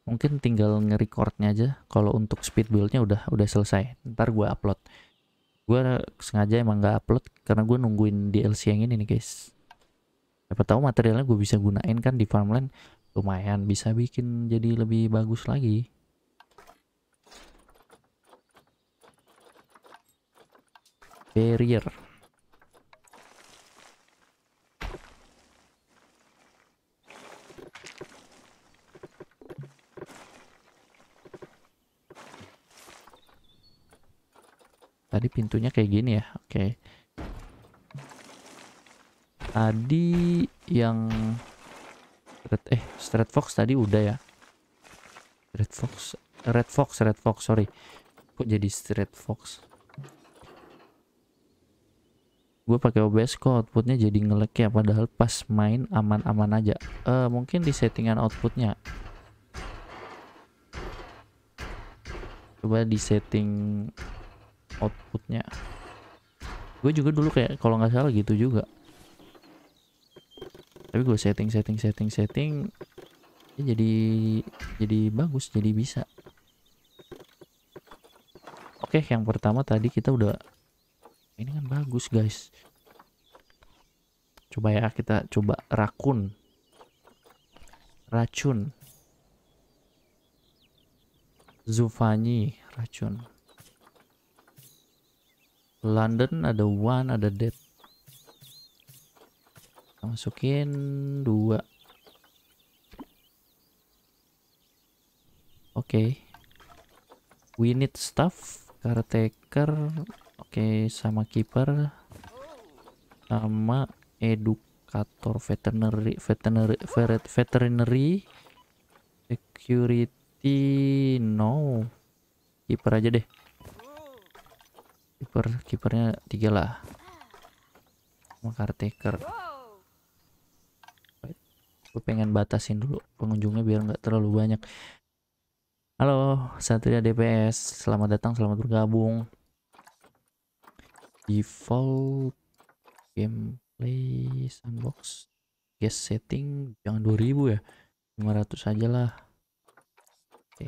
mungkin tinggal nge-recordnya aja kalau untuk speed buildnya udah udah selesai ntar gue upload gue sengaja emang nggak upload karena gue nungguin DLC yang ini nih guys siapa tahu materialnya gue bisa gunain kan di farmland lumayan bisa bikin jadi lebih bagus lagi barrier tadi pintunya kayak gini ya oke okay tadi yang red eh red Fox tadi udah ya Red Fox Red Fox Red Fox sorry kok jadi Red Fox gue pakai OBS kok outputnya jadi ngelek ya padahal pas main aman-aman aja uh, mungkin di settingan outputnya coba di setting outputnya gue juga dulu kayak kalau nggak salah gitu juga tapi gue setting setting setting setting ya jadi jadi bagus jadi bisa oke yang pertama tadi kita udah ini kan bagus guys coba ya kita coba rakun racun Zufani racun London ada one ada dead kita masukin dua. Oke. Okay. We need staff, caretaker, oke okay, sama keeper sama edukator veterinary veterinary veterinary security no keeper aja deh keeper keepernya tiga lah sama caretaker aku pengen batasin dulu pengunjungnya biar nggak terlalu banyak halo Satria DPS selamat datang selamat bergabung default gameplay sandbox guest setting jangan 2000 ya 500 aja lah oke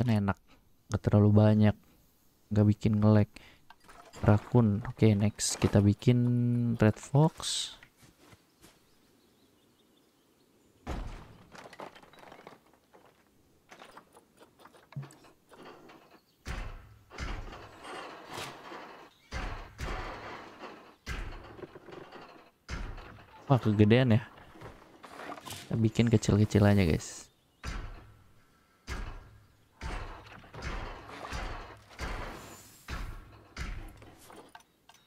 kan enak nggak terlalu banyak nggak bikin ngelag rakun oke next kita bikin red fox Wah, kegedean ya. Kita bikin kecil-kecil aja, guys.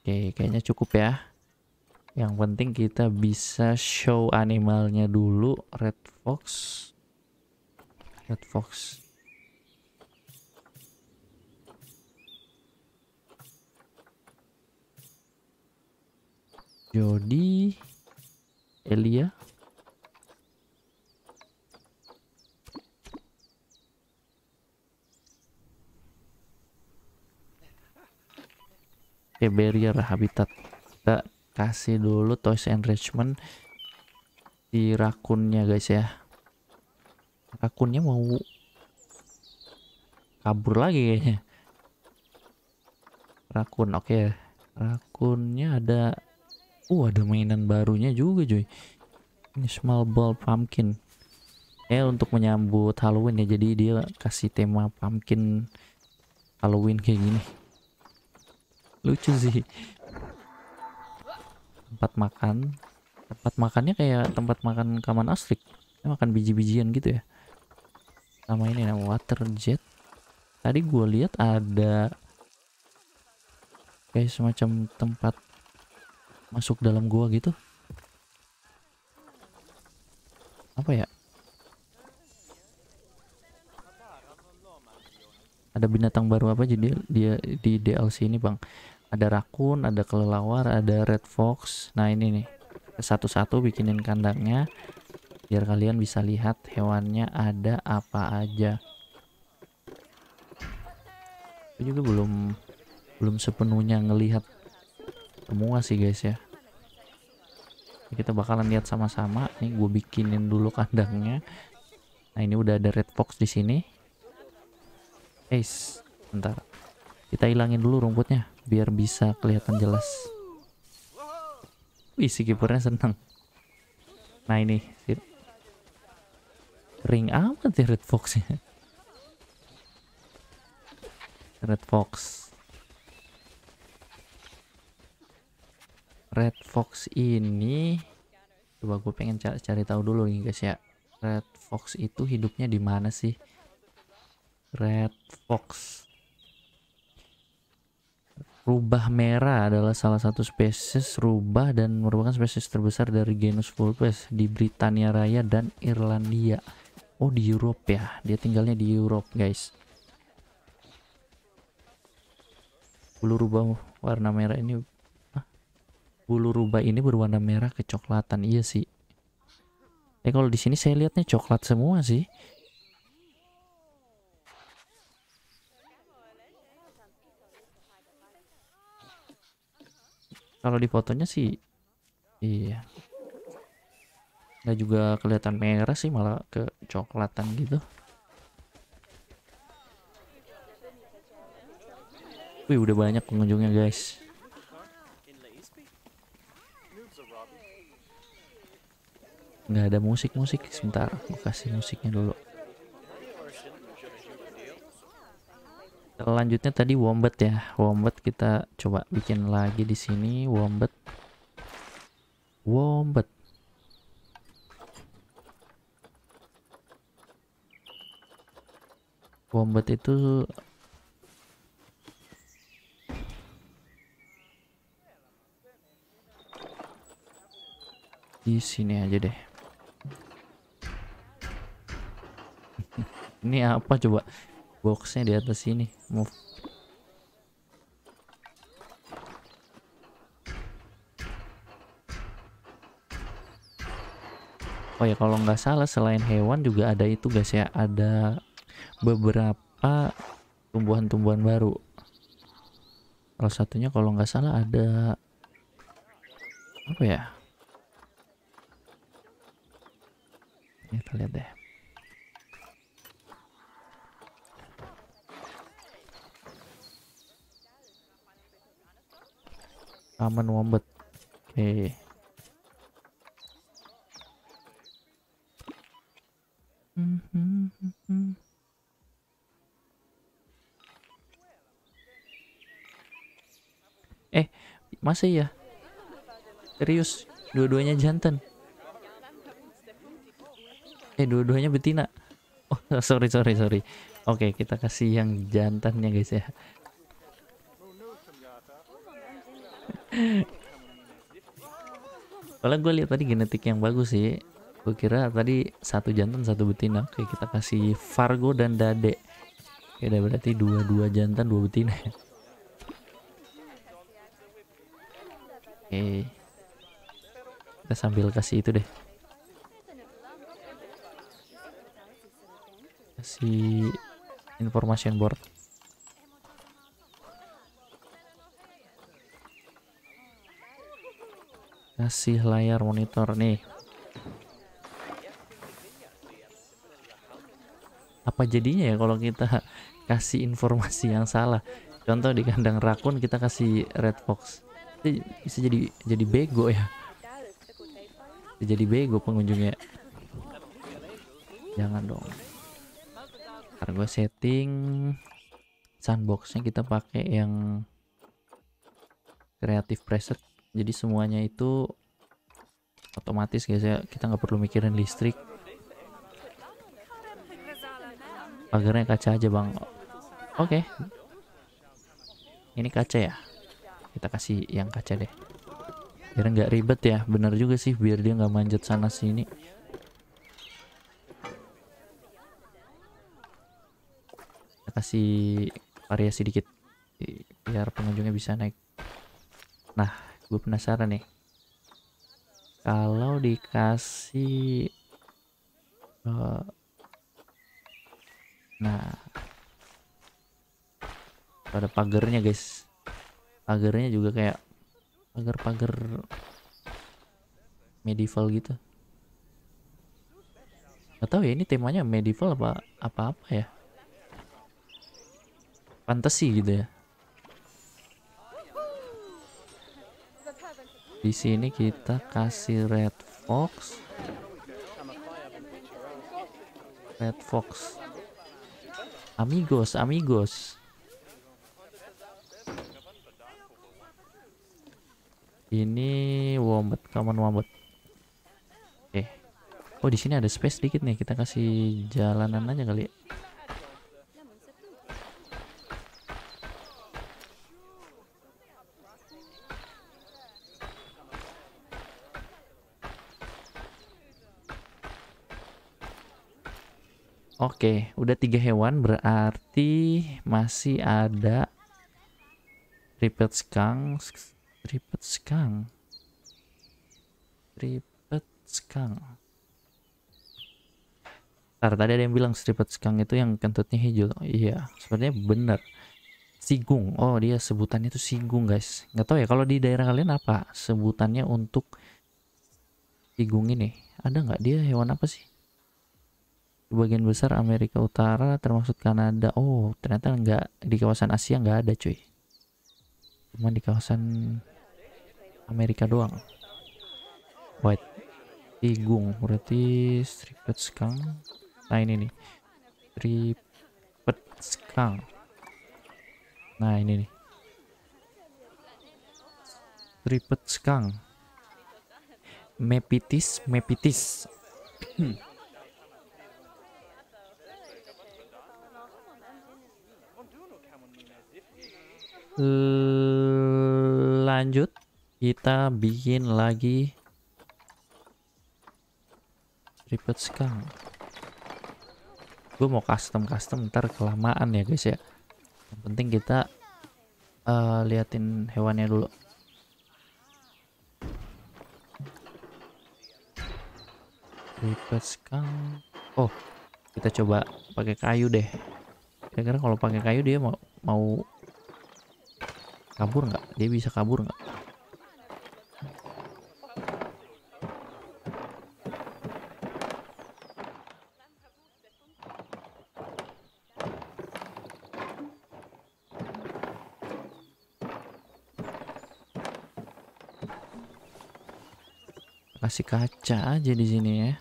Oke, kayaknya cukup ya. Yang penting kita bisa show animalnya dulu, Red Fox. Red Fox. Jody Elia Oke, okay, barrier habitat. Kita kasih dulu toys enrichment di rakunnya, guys ya. Rakunnya mau kabur lagi kayaknya. Rakun, oke. Okay. Rakunnya ada Uh ada mainan barunya juga cuy. Ini small ball pumpkin. Eh untuk menyambut Halloween ya jadi dia kasih tema pumpkin Halloween kayak gini. Lucu sih. Tempat makan. Tempat makannya kayak tempat makan kaman asli. Dia makan biji-bijian gitu ya. Sama ini nama water jet. Tadi gue lihat ada kayak semacam tempat masuk dalam gua gitu apa ya ada binatang baru apa jadi dia, dia di DLC ini bang ada rakun ada kelelawar ada red fox nah ini nih satu-satu bikinin kandangnya biar kalian bisa lihat hewannya ada apa aja aku juga belum belum sepenuhnya ngelihat semua sih guys ya kita bakalan lihat sama-sama nih gue bikinin dulu kandangnya nah ini udah ada red fox di sini Ace bentar kita hilangin dulu rumputnya biar bisa kelihatan jelas wih si kipernya seneng nah ini ring amat ya red foxnya red fox Red Fox ini coba gue pengen cari, cari tahu dulu nih guys ya. Red Fox itu hidupnya di mana sih? Red Fox. Rubah merah adalah salah satu spesies rubah dan merupakan spesies terbesar dari genus Vulpes di Britania Raya dan Irlandia. Oh di Europe ya, dia tinggalnya di Europe guys. Bulu rubah warna merah ini bulu rubah ini berwarna merah kecoklatan iya sih eh kalau di sini saya lihatnya coklat semua sih kalau di fotonya sih iya nggak juga kelihatan merah sih malah kecoklatan gitu Wih udah banyak pengunjungnya guys nggak ada musik musik sebentar gue kasih musiknya dulu selanjutnya tadi wombat ya wombat kita coba bikin lagi di sini wombat wombat wombat itu di sini aja deh ini apa coba boxnya di atas sini move Oh ya kalau nggak salah selain hewan juga ada itu guys ya ada beberapa tumbuhan-tumbuhan baru. Salah satunya kalau nggak salah ada apa ya? Kita lihat deh. Common Wombat. Oke. Okay. Eh, masih ya? Serius, dua-duanya jantan. Eh, dua-duanya betina. Oh, sorry, sorry, sorry. Oke, okay, kita kasih yang jantannya guys ya. soalnya gue lihat tadi genetik yang bagus sih gue kira tadi satu jantan satu betina oke kita kasih Fargo dan Dade oke udah berarti dua dua jantan dua betina oke kita sambil kasih itu deh kasih information board kasih layar monitor nih apa jadinya ya kalau kita kasih informasi yang salah contoh di kandang rakun kita kasih red fox itu bisa jadi jadi bego ya bisa jadi bego pengunjungnya jangan dong karena gue setting sandboxnya kita pakai yang creative preset jadi semuanya itu otomatis guys ya kita nggak perlu mikirin listrik pagarnya kaca aja bang oke okay. ini kaca ya kita kasih yang kaca deh biar nggak ribet ya bener juga sih biar dia nggak manjat sana sini kita kasih variasi dikit biar pengunjungnya bisa naik nah gue penasaran nih kalau dikasih uh, nah pada pagernya guys pagernya juga kayak pagar-pagar medieval gitu Gak tahu ya ini temanya medieval apa apa apa ya fantasi gitu ya di sini kita kasih red fox red fox amigos amigos ini wombat common wombat Eh, oh di sini ada space dikit nih kita kasih jalanan aja kali ya Oke, udah tiga hewan berarti masih ada Tripet Skang, Tripet Skang, Tripet Skang. Ntar tadi ada yang bilang Tripet Skang itu yang kentutnya hijau. Iya, sebenarnya bener. Sigung, oh dia sebutannya itu sigung guys. Nggak tahu ya kalau di daerah kalian apa sebutannya untuk sigung ini? Ada nggak dia hewan apa sih? Bagian besar Amerika Utara termasuk Kanada. Oh, ternyata nggak di kawasan Asia nggak ada, cuy. Cuma di kawasan Amerika doang. White igung berarti striped skunk. Nah, ini nih. Striped skunk. Nah, ini nih. Striped skunk. Mepitis, mepitis. lanjut kita bikin lagi ribet sekarang gue mau custom custom ntar kelamaan ya guys ya yang penting kita uh, liatin hewannya dulu ribet sekarang oh kita coba pakai kayu deh kira-kira kalau pakai kayu dia mau mau kabur nggak dia bisa kabur nggak kasih kaca aja di sini ya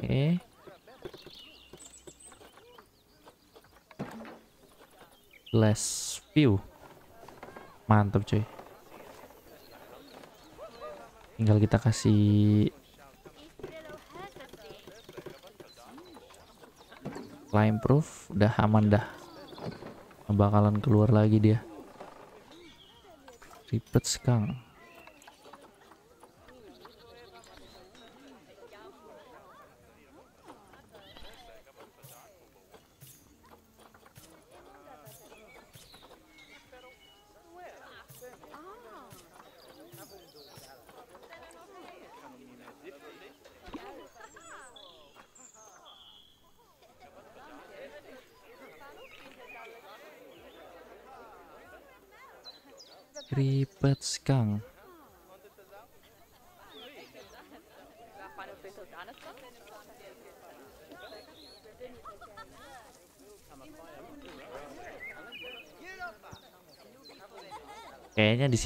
oke okay. less view mantap cuy tinggal kita kasih climb proof udah aman dah bakalan keluar lagi dia ribet sekarang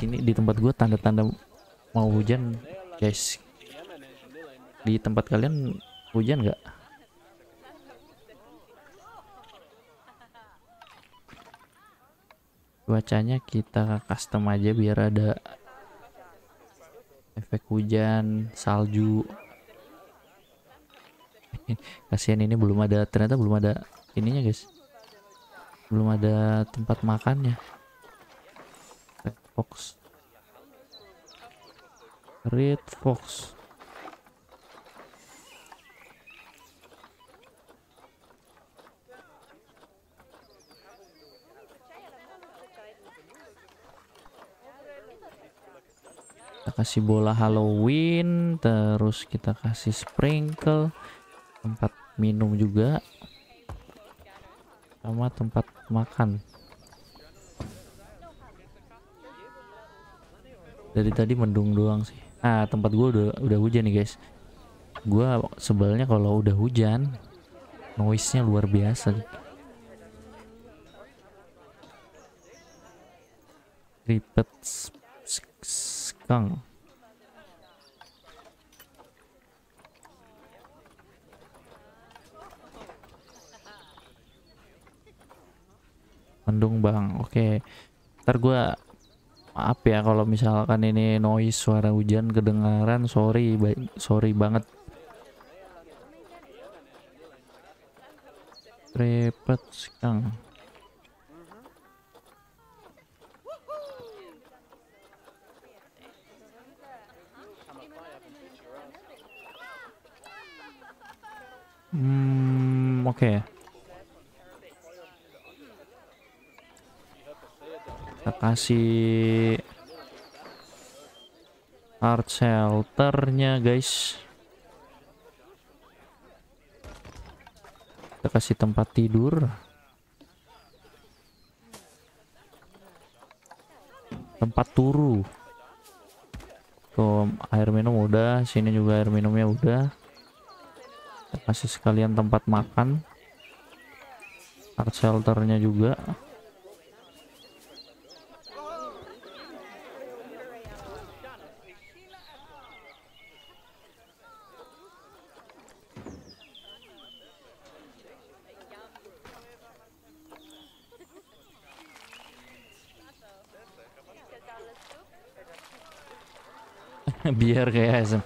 sini di tempat gue tanda-tanda mau hujan guys di tempat kalian hujan nggak cuacanya kita custom aja biar ada efek hujan salju kasihan ini belum ada ternyata belum ada ininya guys belum ada tempat makannya fox red fox kita kasih bola Halloween terus kita kasih sprinkle tempat minum juga sama tempat makan dari tadi mendung doang sih ah tempat gue udah udah hujan nih guys gue sebelnya kalau udah hujan noise-nya luar biasa Ripet skang mendung bang oke ntar gue maaf ya kalau misalkan ini noise suara hujan kedengaran sorry ba sorry banget repet sekarang Hmm, oke. Okay. kita kasih art shelternya guys kita kasih tempat tidur tempat turu tuh air minum udah sini juga air minumnya udah kita kasih sekalian tempat makan art shelternya juga dengar kayak ASM.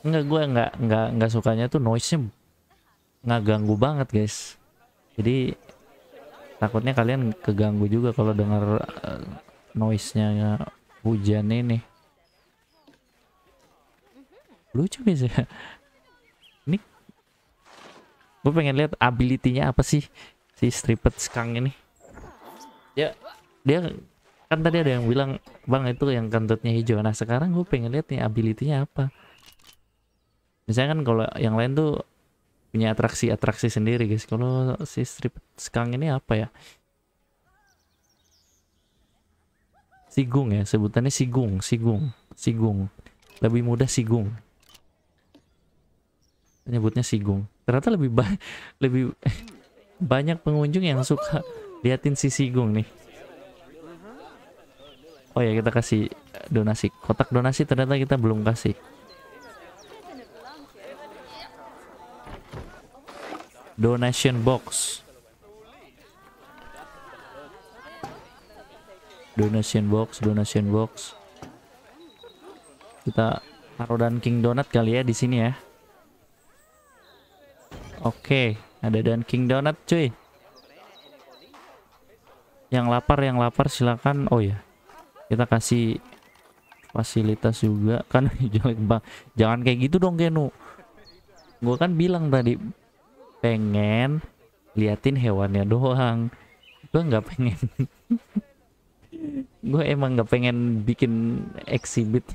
Enggak, gue nggak nggak nggak sukanya tuh noise-nya nggak ganggu banget guys. Jadi takutnya kalian keganggu juga kalau dengar uh, eh, noise-nya hujan ini. Lucu guys ya. Ini gue pengen lihat ability-nya apa sih si stripped skunk ini. Ya dia kan tadi ada yang bilang bang itu yang kentutnya hijau nah sekarang gue pengen lihat nih ability-nya apa misalnya kan kalau yang lain tuh punya atraksi-atraksi sendiri guys kalau si strip sekarang ini apa ya sigung ya sebutannya sigung sigung sigung lebih mudah sigung nyebutnya sigung ternyata lebih ba lebih banyak pengunjung yang suka liatin si sigung nih Oh ya kita kasih eh, donasi. Kotak donasi ternyata kita belum kasih. Donation box. Donation box, donation box. Kita taruh dan King Donat kali ya di sini ya. Oke, ada dan King Donat cuy. Yang lapar, yang lapar silakan. Oh ya, kita kasih fasilitas juga kan jelek bang jangan kayak gitu dong Genu gue kan bilang tadi pengen liatin hewannya doang gue nggak pengen gue emang nggak pengen bikin exhibit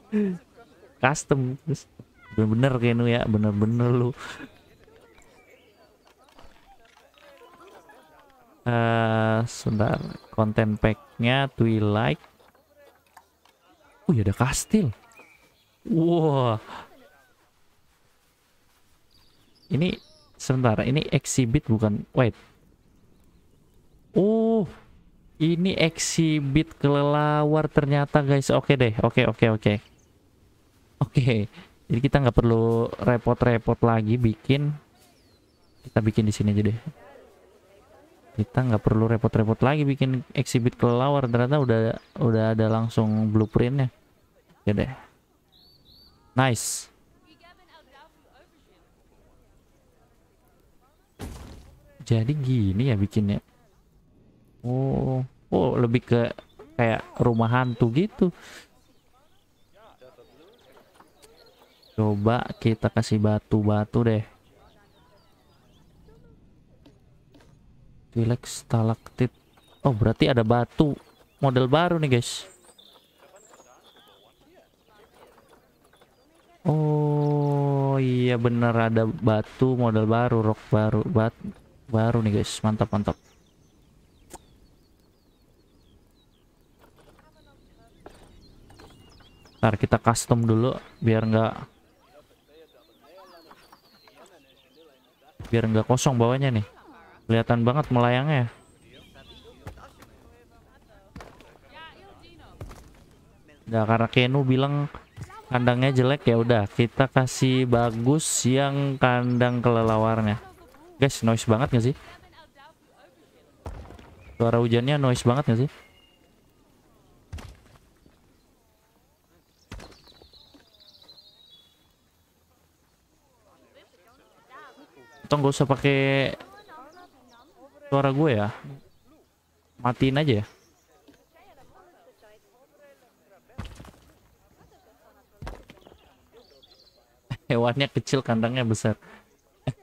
custom bener-bener Genu ya bener-bener lu uh, sebentar konten packnya Twilight oh ya ada kastil wow ini sebentar ini exhibit bukan wait oh ini exhibit kelelawar ternyata guys oke deh oke oke oke oke jadi kita nggak perlu repot-repot lagi bikin kita bikin di sini aja deh kita nggak perlu repot-repot lagi bikin exhibit kelelawar ternyata udah udah ada langsung blueprintnya ya deh nice jadi gini ya bikinnya oh oh lebih ke kayak rumah hantu gitu coba kita kasih batu-batu deh Relax stalaktit. Oh, berarti ada batu model baru nih, guys. Oh, iya bener ada batu model baru, rock baru, bat baru nih, guys. Mantap, mantap. Ntar kita custom dulu biar nggak biar nggak kosong bawahnya nih. Kelihatan banget melayangnya. Nah, karena Kenu bilang kandangnya jelek ya udah kita kasih bagus yang kandang kelelawarnya. Guys, noise banget gak sih? Suara hujannya noise banget gak sih? Atau gak usah pakai suara gue ya matiin aja ya hewannya kecil kandangnya besar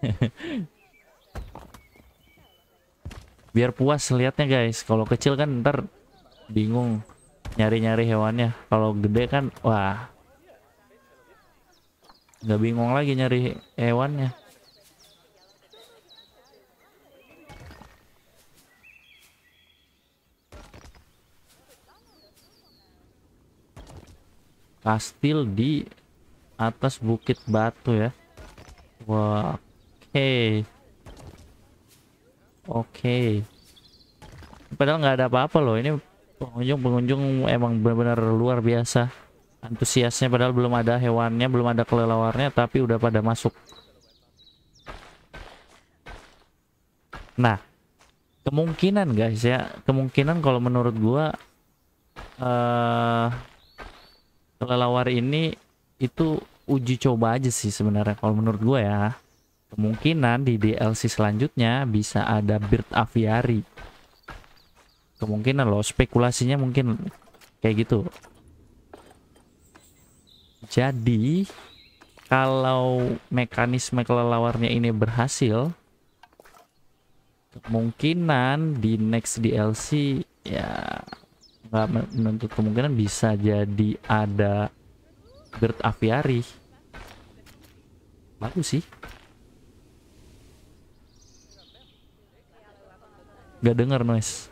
biar puas liatnya guys kalau kecil kan ntar bingung nyari-nyari hewannya kalau gede kan wah nggak bingung lagi nyari hewannya kastil di atas bukit batu ya wah oke okay. oke okay. padahal nggak ada apa-apa loh ini pengunjung-pengunjung emang benar-benar luar biasa antusiasnya padahal belum ada hewannya belum ada kelelawarnya tapi udah pada masuk nah kemungkinan guys ya kemungkinan kalau menurut gua uh, kelelawar ini itu uji coba aja sih sebenarnya kalau menurut gue ya kemungkinan di DLC selanjutnya bisa ada bird aviary kemungkinan loh spekulasinya mungkin kayak gitu jadi kalau mekanisme kelelawarnya ini berhasil kemungkinan di next DLC ya nggak menentu kemungkinan bisa jadi ada bird aviary bagus sih nggak dengar noise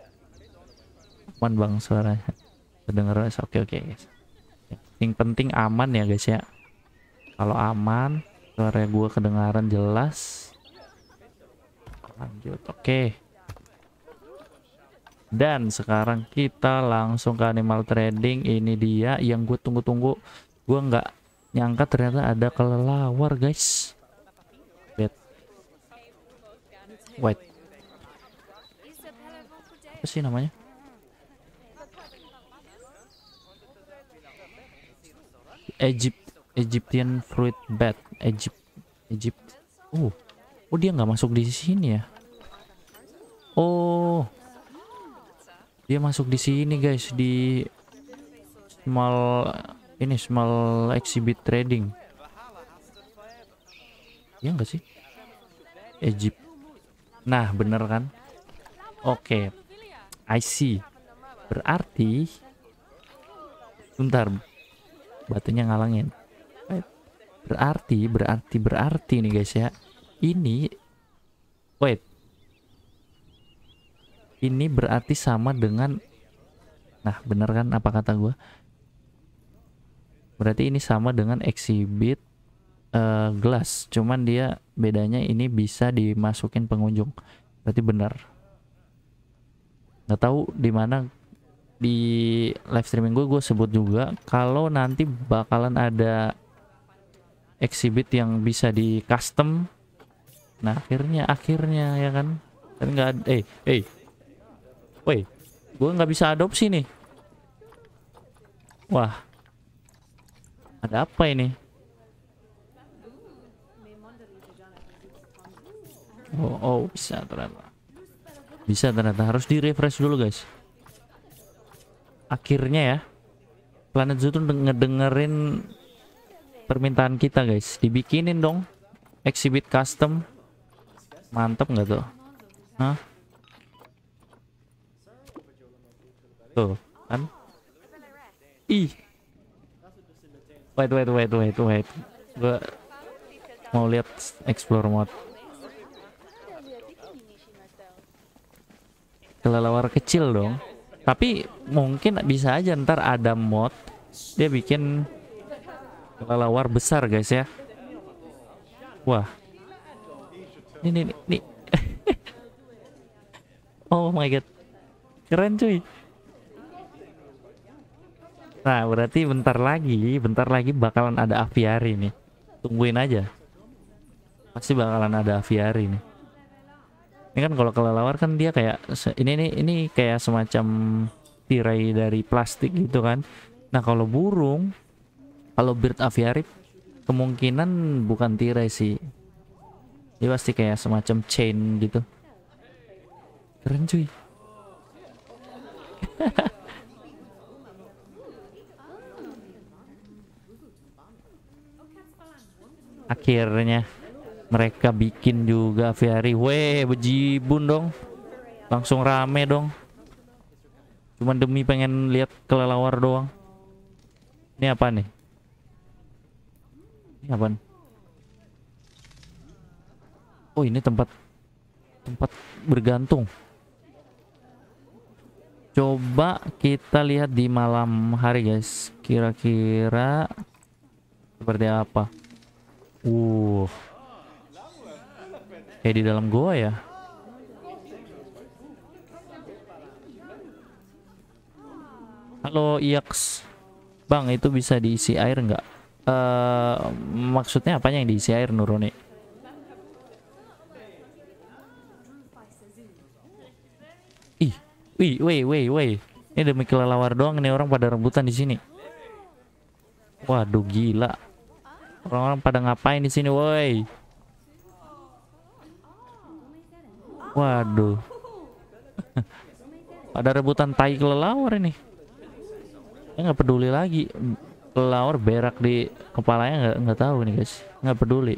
aman bang suaranya dengar noise oke oke guys yang penting aman ya guys ya kalau aman suara gue kedengaran jelas lanjut oke okay dan sekarang kita langsung ke animal trading ini dia yang gue tunggu-tunggu gue nggak nyangka ternyata ada kelelawar guys bet wait apa sih namanya Egypt Egyptian fruit bat Egypt Egypt uh oh dia nggak masuk di sini ya oh dia masuk di sini guys di small ini small exhibit trading ya enggak sih Egypt nah bener kan oke okay. I see berarti bentar batunya ngalangin eh, berarti berarti berarti nih guys ya ini wait ini berarti sama dengan nah bener kan apa kata gue berarti ini sama dengan exhibit uh, eh, glass cuman dia bedanya ini bisa dimasukin pengunjung berarti benar nggak tahu di mana di live streaming gue gue sebut juga kalau nanti bakalan ada exhibit yang bisa di custom nah akhirnya akhirnya ya kan tapi nggak eh eh Woi, gue nggak bisa adopsi nih. Wah, ada apa ini? Oh, oh bisa ternyata. Bisa ternyata harus di refresh dulu guys. Akhirnya ya, planet Zoo tuh ngedengerin permintaan kita guys. Dibikinin dong, exhibit custom. Mantep nggak tuh? Hah? Tuh, kan? Ih. Wait, wait, wait, wait, wait. Gua mau lihat explore mode. Kelelawar kecil dong. Tapi mungkin bisa aja ntar ada mod dia bikin kelelawar besar guys ya. Wah. ini nih nih. oh my god. Keren cuy. Nah, berarti bentar lagi, bentar lagi bakalan ada aviary nih. Tungguin aja. Pasti bakalan ada aviary nih. Ini kan kalau kelelawar kan dia kayak ini nih ini kayak semacam tirai dari plastik gitu kan. Nah, kalau burung kalau bird aviary kemungkinan bukan tirai sih. ini pasti kayak semacam chain gitu. Keren cuy. akhirnya mereka bikin juga Ferry weh bejibun dong langsung rame dong cuman demi pengen lihat kelelawar doang ini apa nih ini apa nih? oh ini tempat tempat bergantung coba kita lihat di malam hari guys kira-kira seperti apa Uh. Eh, Kayak di dalam goa ya. Halo Iax. Bang, itu bisa diisi air nggak? Uh, maksudnya apanya yang diisi air Nuroni? Ih, wih, wih, wih, wih. Ini demi kelelawar doang nih orang pada rebutan di sini. Waduh gila. Orang-orang pada ngapain di sini, woi? Waduh. Ada rebutan tai kelelawar ini. Saya nggak peduli lagi. Kelelawar berak di kepalanya nggak nggak tahu nih guys. Nggak peduli.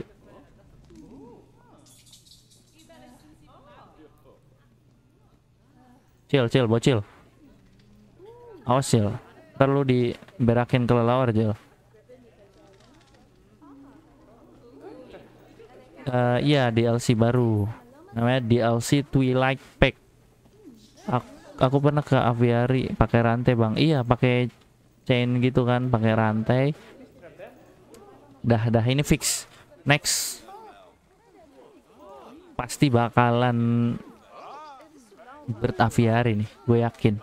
Cil, cil, bocil. Awas cil. Ntar lu diberakin kelelawar cil. uh, iya DLC baru namanya DLC Twilight Pack aku, aku pernah ke aviary pakai rantai bang iya pakai chain gitu kan pakai rantai dah dah ini fix next pasti bakalan bird nih gue yakin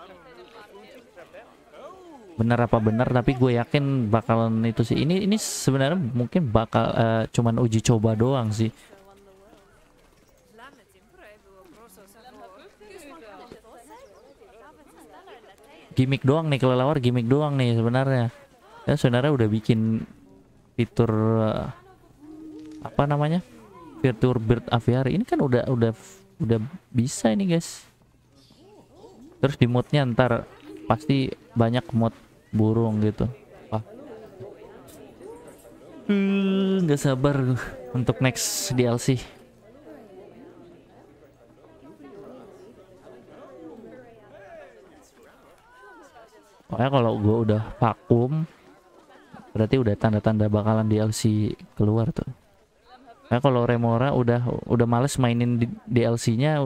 benar apa benar tapi gue yakin bakalan itu sih ini ini sebenarnya mungkin bakal uh, cuman uji coba doang sih gimmick doang nih kelelawar gimmick doang nih sebenarnya ya sebenarnya udah bikin fitur uh, apa namanya fitur bird aviary ini kan udah udah udah bisa ini guys terus di modnya ntar pasti banyak mod burung gitu wah hmm, nggak uh, sabar untuk next DLC pokoknya kalau gue udah vakum berarti udah tanda-tanda bakalan DLC keluar tuh Nah kalau Remora udah udah males mainin DLC-nya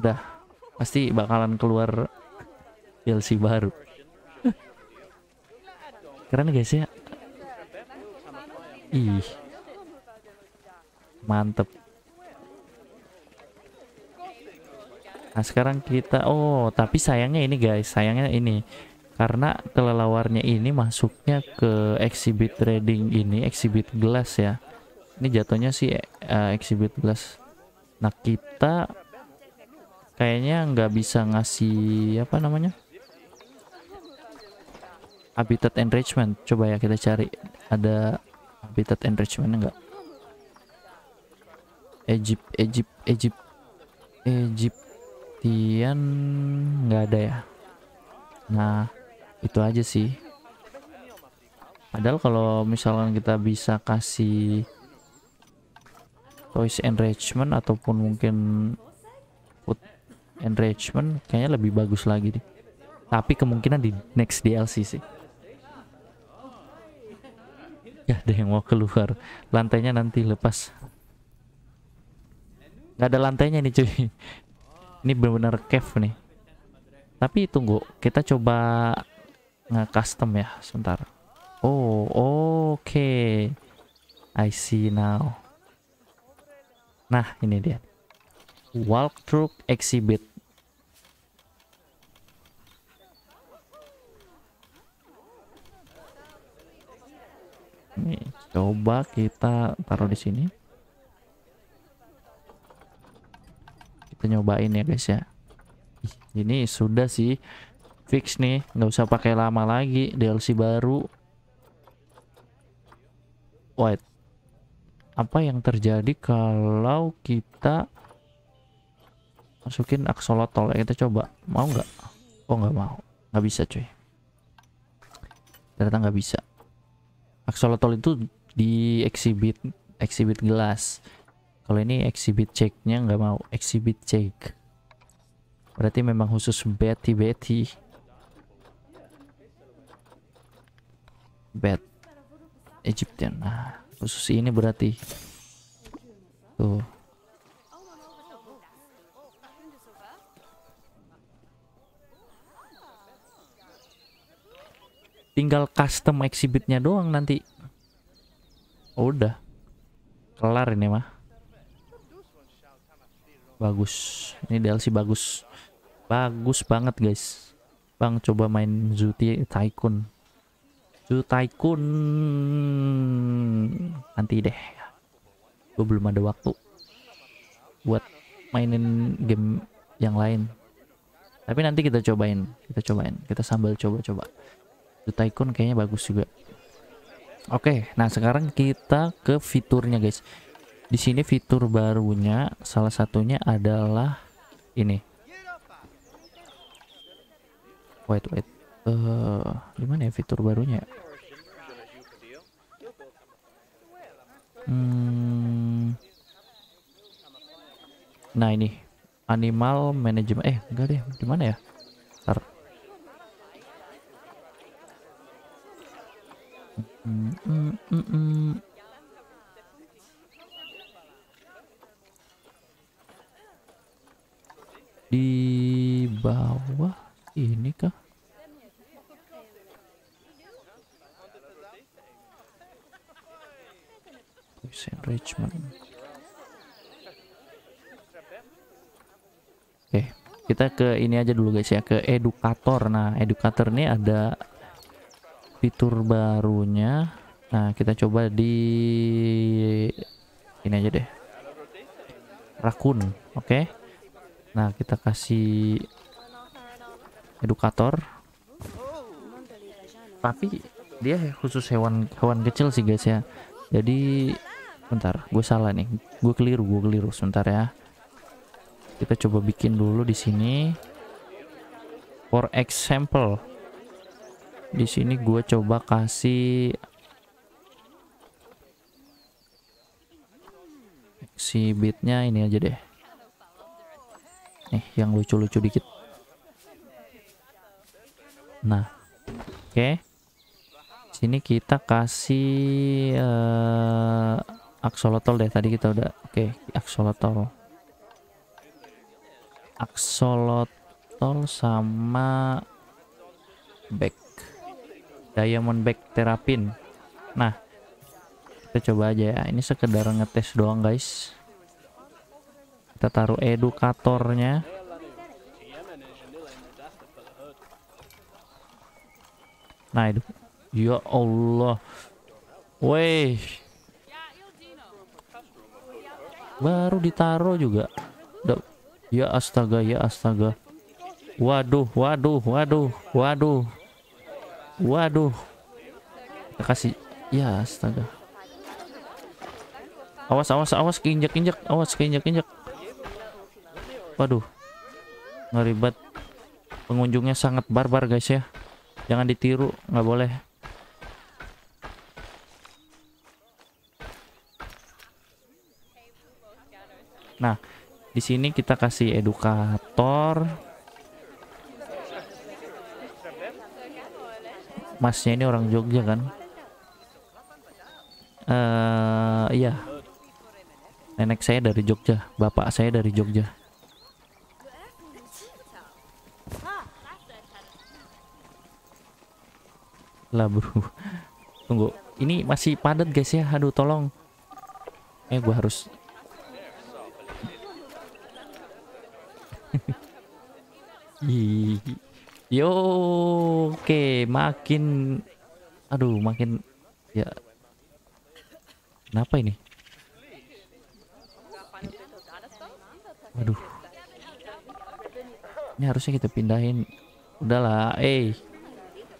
udah pasti bakalan keluar DLC baru keren guys ya ih mantep nah sekarang kita oh tapi sayangnya ini guys sayangnya ini karena kelelawarnya ini masuknya ke exhibit trading ini exhibit glass ya ini jatuhnya sih uh, exhibit glass nah kita kayaknya nggak bisa ngasih apa namanya habitat enrichment coba ya kita cari ada habitat enrichment enggak Egypt Egypt Egypt Egyptian enggak ada ya nah itu aja sih padahal kalau misalkan kita bisa kasih toys enrichment ataupun mungkin food enrichment kayaknya lebih bagus lagi nih tapi kemungkinan di next DLC sih Ya ada yang mau keluar. Lantainya nanti lepas. Gak ada lantainya nih cuy. Ini benar-benar cave nih. Tapi tunggu, kita coba nge-custom ya sebentar. Oh, oke. Okay. I see now. Nah, ini dia. Walkthrough exhibit Nih, coba kita taruh di sini. Kita nyobain ya guys ya. ini sudah sih fix nih, nggak usah pakai lama lagi DLC baru. Wait, apa yang terjadi kalau kita masukin axolotl ya kita coba mau nggak oh nggak mau nggak bisa cuy ternyata nggak bisa axolotl itu di exhibit exhibit gelas kalau ini exhibit checknya nggak mau exhibit check berarti memang khusus Betty Betty Bet Egyptian nah khusus ini berarti tuh tinggal custom exhibitnya doang nanti oh, udah kelar ini mah bagus ini DLC bagus bagus banget guys Bang coba main Zuti Tycoon Zoo Tycoon nanti deh gue belum ada waktu buat mainin game yang lain tapi nanti kita cobain kita cobain kita sambil coba-coba The Tycoon kayaknya bagus juga Oke okay, nah sekarang kita ke fiturnya guys di sini fitur barunya salah satunya adalah ini wait wait uh, gimana ya fitur barunya hmm. nah ini animal management eh enggak deh gimana ya Di bawah ini kah? Voice enrichment. Oke, okay. kita ke ini aja dulu guys ya, ke edukator. Nah, edukator ini ada fitur barunya nah kita coba di ini aja deh rakun oke okay. nah kita kasih edukator tapi dia khusus hewan hewan kecil sih guys ya jadi bentar gue salah nih gue keliru gue keliru sebentar ya kita coba bikin dulu di sini for example di sini gue coba kasih si beatnya ini aja deh nih yang lucu-lucu dikit nah oke okay. sini kita kasih uh, axolotl deh tadi kita udah oke okay, axolotl axolotl sama back Diamondback Terapin. Nah, kita coba aja ya. Ini sekedar ngetes doang, guys. Kita taruh edukatornya. Nah, itu. Ya Allah. Weh. Baru ditaruh juga. Ya astaga, ya astaga. Waduh, waduh, waduh, waduh. Waduh. Kita kasih. Ya, astaga. Awas, awas, awas keinjak-injak. Awas keinjak-injak. Waduh. ngeribet Pengunjungnya sangat barbar, guys ya. Jangan ditiru, nggak boleh. Nah, di sini kita kasih edukator masnya ini orang Jogja kan uh, iya nenek saya dari Jogja bapak saya dari Jogja lah bro tunggu ini masih padat guys ya aduh tolong eh gua harus Hihihi Yo, oke, okay. makin aduh, makin ya Kenapa ini? Aduh, Ini harusnya kita pindahin. Udahlah, eh.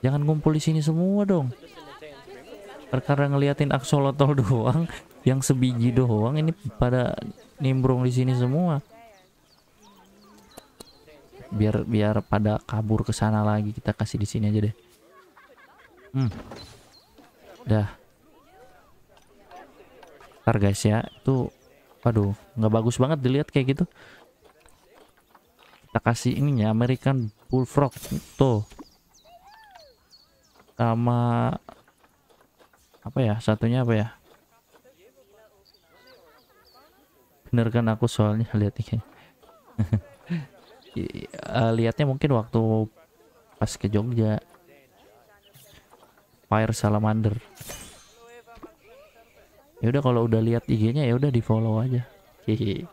Jangan ngumpul di sini semua dong. Perkara ngeliatin aksolotol doang, yang sebiji doang ini pada nimbrung di sini semua biar biar pada kabur ke sana lagi kita kasih di sini aja deh hmm dah ntar guys ya itu waduh nggak bagus banget dilihat kayak gitu kita kasih ininya American Bullfrog tuh sama apa ya satunya apa ya bener kan aku soalnya lihat ini. uh, eh, lihatnya mungkin waktu pas ke Jogja Fire Salamander ya udah kalau udah lihat IG-nya ya udah di follow aja hehe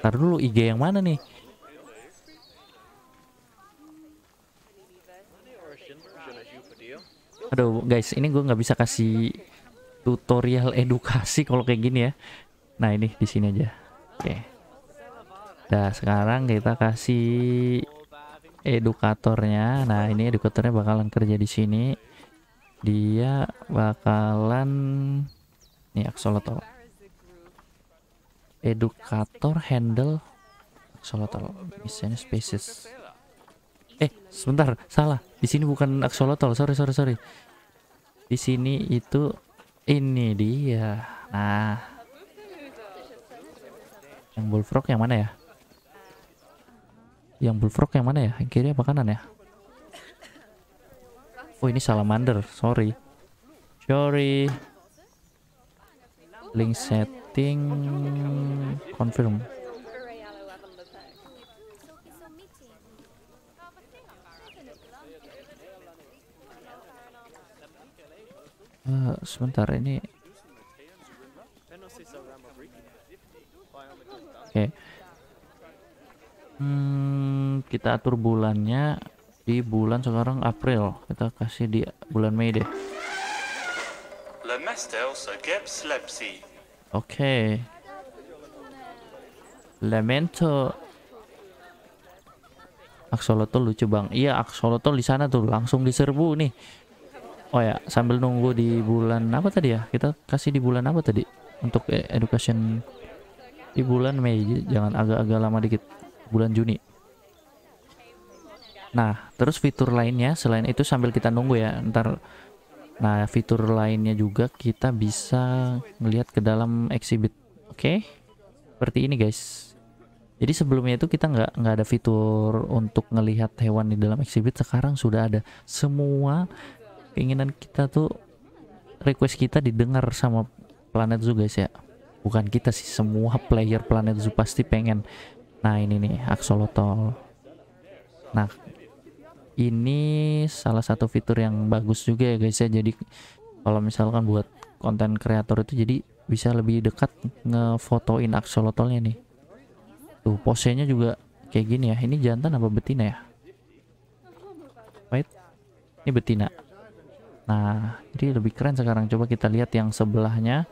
Ntar dulu IG yang mana nih Aduh guys ini gue nggak bisa kasih tutorial edukasi kalau kayak gini ya. Nah, ini di sini aja. Oke. Nah, sekarang kita kasih edukatornya. Nah, ini edukatornya bakalan kerja di sini. Dia bakalan nih axolotl. Edukator handle axolotl misalnya species. Eh, sebentar, salah. Di sini bukan axolotl. Sorry, sorry, sorry. Di sini itu ini dia. Nah. Yang bullfrog yang mana ya? Yang bullfrog yang mana ya? Yang kiri apa kanan ya? Oh ini salamander, sorry. Sorry. Link setting confirm. Uh, sebentar ini. Oke. Okay. Hmm, kita atur bulannya di bulan sekarang April. Kita kasih di bulan Mei deh. Oke. Okay. Lamento Axolotl lucu bang. Iya Axolotl di sana tuh langsung diserbu nih. Oh ya, sambil nunggu di bulan apa tadi ya? Kita kasih di bulan apa tadi? Untuk e, education di bulan Mei, jangan agak-agak lama dikit. Bulan Juni. Nah, terus fitur lainnya selain itu sambil kita nunggu ya, ntar Nah, fitur lainnya juga kita bisa melihat ke dalam exhibit. Oke. Okay? Seperti ini, guys. Jadi sebelumnya itu kita nggak nggak ada fitur untuk melihat hewan di dalam exhibit. Sekarang sudah ada. Semua keinginan kita tuh request kita didengar sama planet zoo guys ya bukan kita sih semua player planet zoo pasti pengen nah ini nih axolotl nah ini salah satu fitur yang bagus juga ya guys ya jadi kalau misalkan buat konten kreator itu jadi bisa lebih dekat ngefotoin axolotlnya nih tuh posenya juga kayak gini ya ini jantan apa betina ya wait ini betina Nah, jadi lebih keren sekarang. Coba kita lihat yang sebelahnya.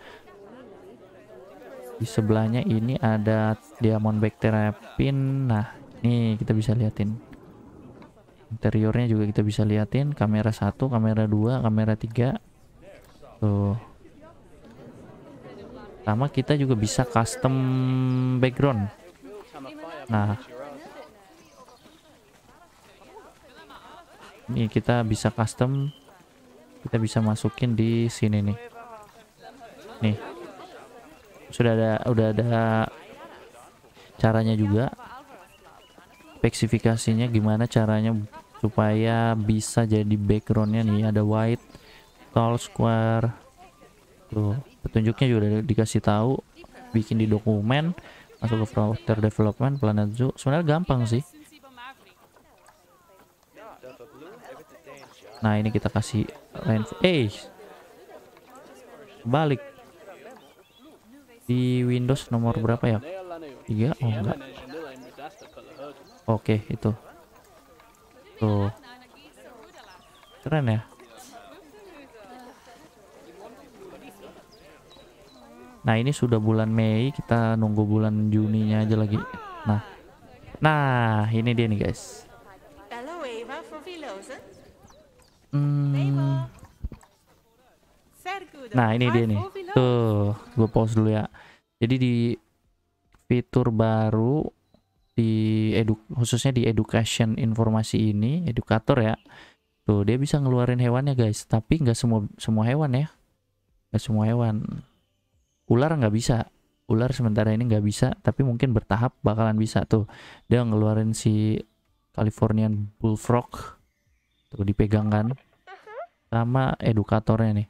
Di sebelahnya ini ada Diamond back terapin. Nah, ini kita bisa liatin. Interiornya juga kita bisa liatin. Kamera satu kamera dua kamera tiga Tuh. Sama kita juga bisa custom background. Nah, ini kita bisa custom kita bisa masukin di sini nih nih sudah ada udah ada caranya juga spesifikasinya gimana caranya supaya bisa jadi backgroundnya nih ada white tall square tuh petunjuknya juga udah dikasih tahu bikin di dokumen masuk ke folder development planet zoo sebenarnya gampang sih Nah ini kita kasih range Eh, balik di Windows nomor berapa ya? Iya, oh enggak. Oke itu. Tuh, keren ya. Nah ini sudah bulan Mei, kita nunggu bulan Juninya aja lagi. Nah, nah ini dia nih guys. Hmm. Nah ini dia nih. Tuh, gue pause dulu ya. Jadi di fitur baru di edu khususnya di education informasi ini, edukator ya. Tuh dia bisa ngeluarin hewannya guys, tapi nggak semua semua hewan ya. Nggak semua hewan. Ular nggak bisa. Ular sementara ini nggak bisa, tapi mungkin bertahap bakalan bisa tuh. Dia ngeluarin si Californian bullfrog Tuh dipegang kan sama edukatornya nih.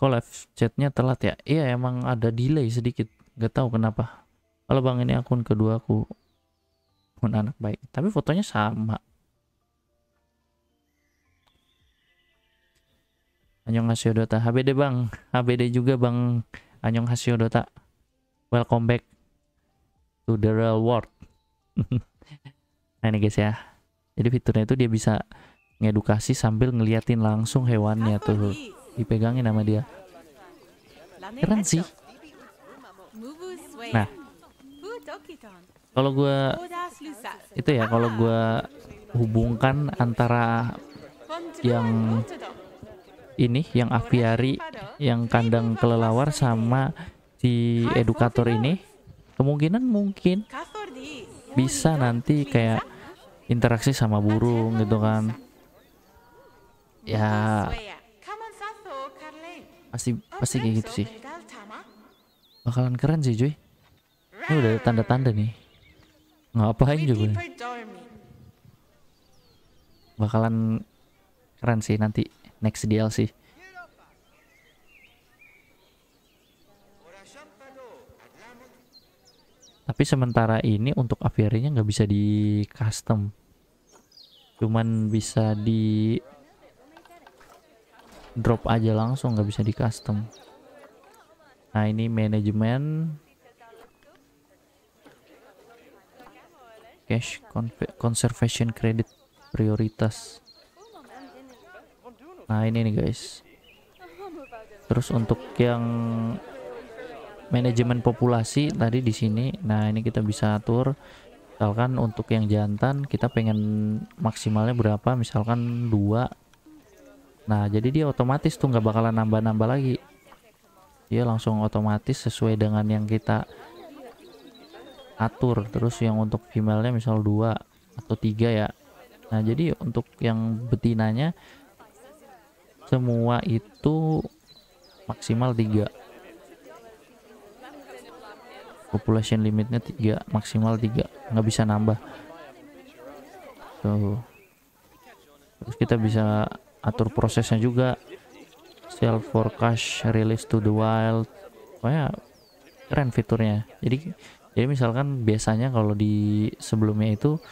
Kok live chatnya telat ya? Iya emang ada delay sedikit. Gak tau kenapa. Kalau bang ini akun kedua aku pun anak baik. Tapi fotonya sama. Anyong Hasio Dota. HBD bang. HBD juga bang. Anyong Hasio Dota. Welcome back to the real world. nah ini guys ya. Jadi fiturnya itu dia bisa ngedukasi sambil ngeliatin langsung hewannya tuh. Dipegangin sama dia. Keren sih. Nah. Kalau gue itu ya kalau gue hubungkan antara yang ini yang aviari yang kandang kelelawar sama si edukator ini kemungkinan mungkin bisa nanti kayak interaksi sama burung gitu kan ya pasti pasti kayak gitu sih bakalan keren sih cuy ini udah tanda-tanda nih ngapain juga nih. bakalan keren sih nanti next DLC tapi sementara ini untuk aviarinya nggak bisa di custom cuman bisa di drop aja langsung nggak bisa di custom nah ini manajemen cash conservation credit prioritas nah ini nih guys terus untuk yang manajemen populasi tadi di sini nah ini kita bisa atur misalkan untuk yang jantan kita pengen maksimalnya berapa misalkan dua nah jadi dia otomatis tuh nggak bakalan nambah-nambah lagi dia langsung otomatis sesuai dengan yang kita atur terus yang untuk femalenya misal dua atau tiga ya nah jadi untuk yang betinanya semua itu maksimal tiga population limitnya tiga maksimal tiga nggak bisa nambah so terus kita bisa atur prosesnya juga sell for cash release to the wild pokoknya keren fiturnya jadi jadi misalkan biasanya kalau di sebelumnya itu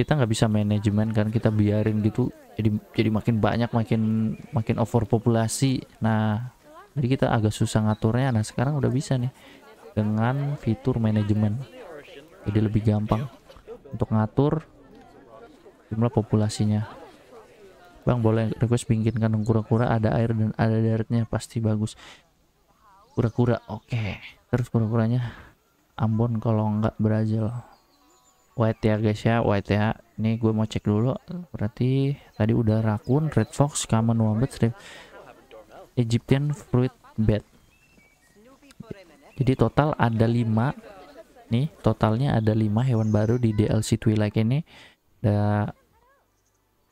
kita nggak bisa manajemen kan kita biarin gitu jadi jadi makin banyak makin makin overpopulasi nah jadi kita agak susah ngaturnya nah sekarang udah bisa nih dengan fitur manajemen jadi lebih gampang untuk ngatur jumlah populasinya Bang boleh request pinggirkan kura-kura ada air dan ada daratnya pasti bagus kura-kura oke okay. terus kura-kuranya Ambon kalau nggak Brazil white ya guys ya white ya ini gue mau cek dulu berarti tadi udah rakun red fox common wombat Egyptian fruit bat jadi total ada 5 nih, totalnya ada 5 hewan baru di DLC Twilight ini. Ada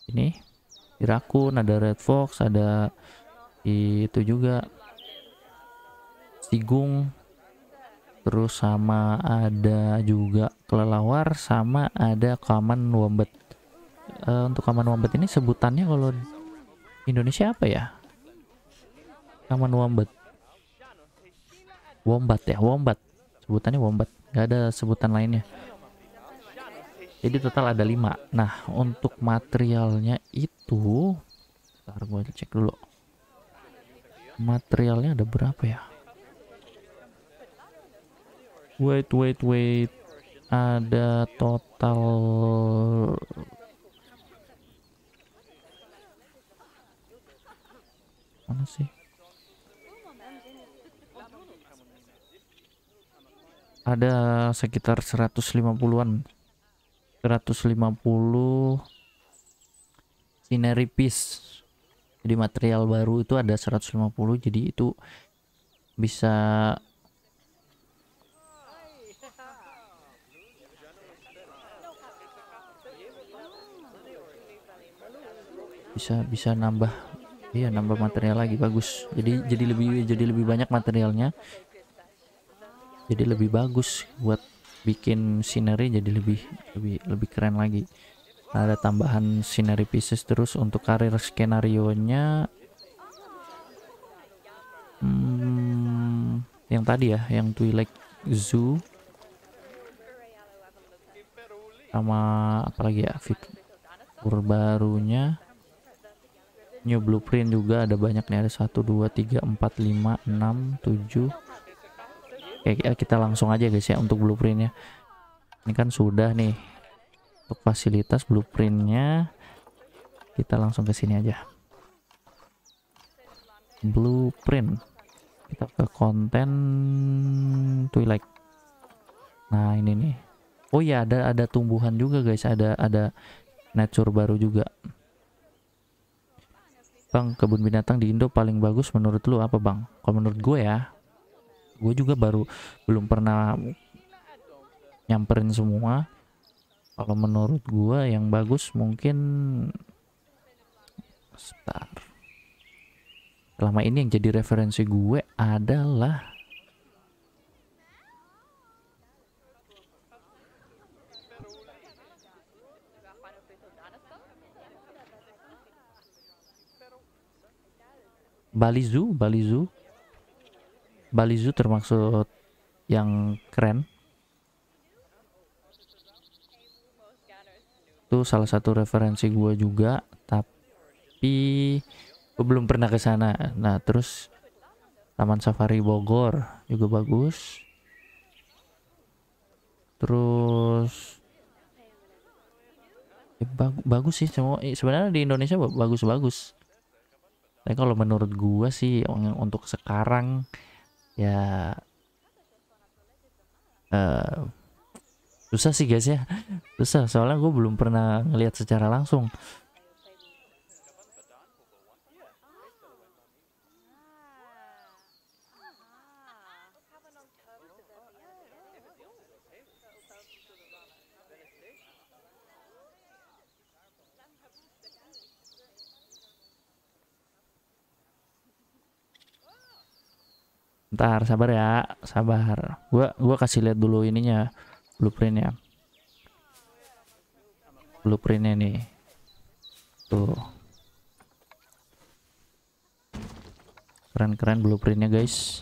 ini Irakun, ada Red Fox, ada itu juga Sigung, terus sama ada juga kelelawar sama ada kaman wombat uh, untuk kaman wombat ini sebutannya kalau Indonesia apa ya kaman wombat wombat ya wombat sebutannya wombat nggak ada sebutan lainnya jadi total ada lima. nah untuk materialnya itu ntar gue cek dulu materialnya ada berapa ya wait wait wait ada total mana sih ada sekitar 150-an 150 scenery piece jadi material baru itu ada 150 jadi itu bisa bisa bisa nambah iya nambah material lagi bagus jadi jadi lebih jadi lebih banyak materialnya jadi lebih bagus buat bikin scenery jadi lebih lebih lebih keren lagi ada tambahan scenery pieces terus untuk karir skenario nya hmm, yang tadi ya yang Twilight Zoo sama apalagi ya fitur barunya new blueprint juga ada banyak nih ada 1 2 3 4 5 6 7 Oke, ya, ya, kita langsung aja guys ya untuk blueprintnya. Ini kan sudah nih. Untuk fasilitas blueprintnya kita langsung ke sini aja. Blueprint. Kita ke konten Twilight. Nah, ini nih. Oh ya, ada ada tumbuhan juga guys, ada ada nature baru juga. Bang, kebun binatang di Indo paling bagus menurut lu apa, Bang? Kalau menurut gue ya, gue juga baru belum pernah nyamperin semua kalau menurut gue yang bagus mungkin star selama ini yang jadi referensi gue adalah Bali Zoo, Bali Zoo Bali Zoo termasuk yang keren itu salah satu referensi gue juga tapi gue belum pernah ke sana nah terus Taman Safari Bogor juga bagus terus eh, bag bagus sih semua sebenarnya di Indonesia bagus-bagus tapi kalau menurut gue sih untuk sekarang ya uh, susah sih guys ya susah soalnya gue belum pernah ngelihat secara langsung ntar sabar ya sabar gua gua kasih lihat dulu ininya blueprintnya blueprintnya ini tuh keren-keren blueprintnya guys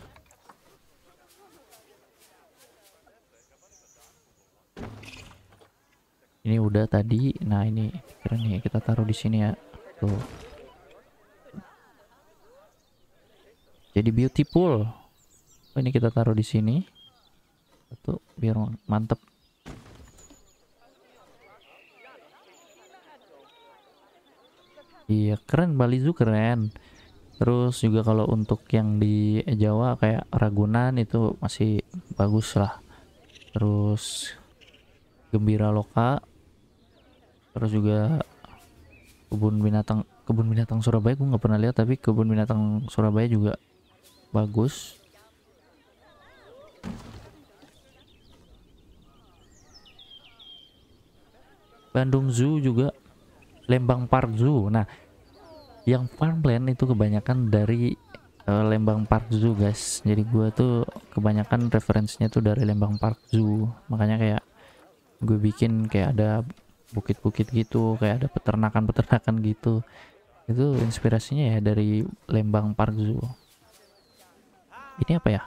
ini udah tadi nah ini keren nih kita taruh di sini ya tuh jadi beautiful oh, ini kita taruh di sini satu biar mantep iya keren Bali Zoo keren terus juga kalau untuk yang di Jawa kayak Ragunan itu masih bagus lah terus Gembira Loka terus juga kebun binatang kebun binatang Surabaya gue nggak pernah lihat tapi kebun binatang Surabaya juga bagus Bandung Zoo juga Lembang Park Zoo nah yang farm plan itu kebanyakan dari uh, Lembang Park Zoo guys jadi gue tuh kebanyakan referensinya tuh dari Lembang Park Zoo makanya kayak gue bikin kayak ada bukit-bukit gitu kayak ada peternakan-peternakan gitu itu inspirasinya ya dari Lembang Park Zoo ini apa ya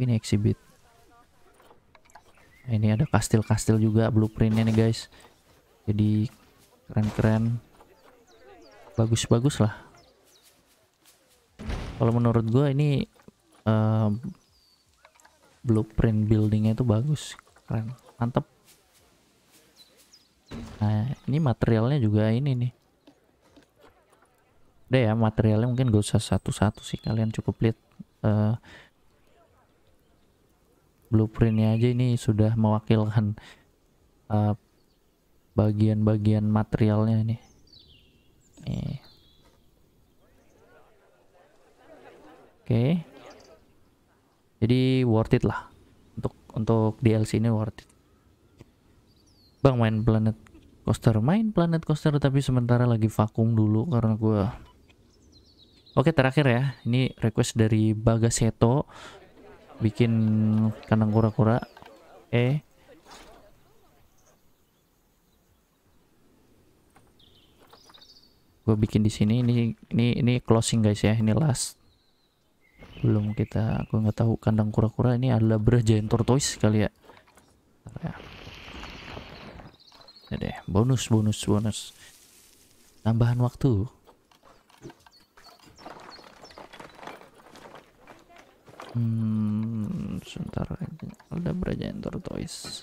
ini exhibit ini ada kastil-kastil juga blueprintnya nih guys jadi keren-keren bagus-bagus lah kalau menurut gue ini um, blueprint buildingnya itu bagus keren mantep nah ini materialnya juga ini nih udah ya materialnya mungkin gak usah satu-satu sih kalian cukup lihat uh, blueprintnya aja ini sudah mewakilkan eh, bagian-bagian uh, materialnya ini. Oke. Okay. Jadi worth it lah untuk untuk DLC ini worth it. Bang main Planet Coaster, main Planet Coaster tapi sementara lagi vakum dulu karena gue Oke terakhir ya, ini request dari Bagaseto bikin kandang kura-kura eh gue bikin di sini ini ini ini closing guys ya ini last belum kita aku nggak tahu kandang kura-kura ini adalah berjalan tortoise kali ya Bentar ya deh bonus bonus bonus tambahan waktu Hmm, sebentar aja, ada beraja yang toys.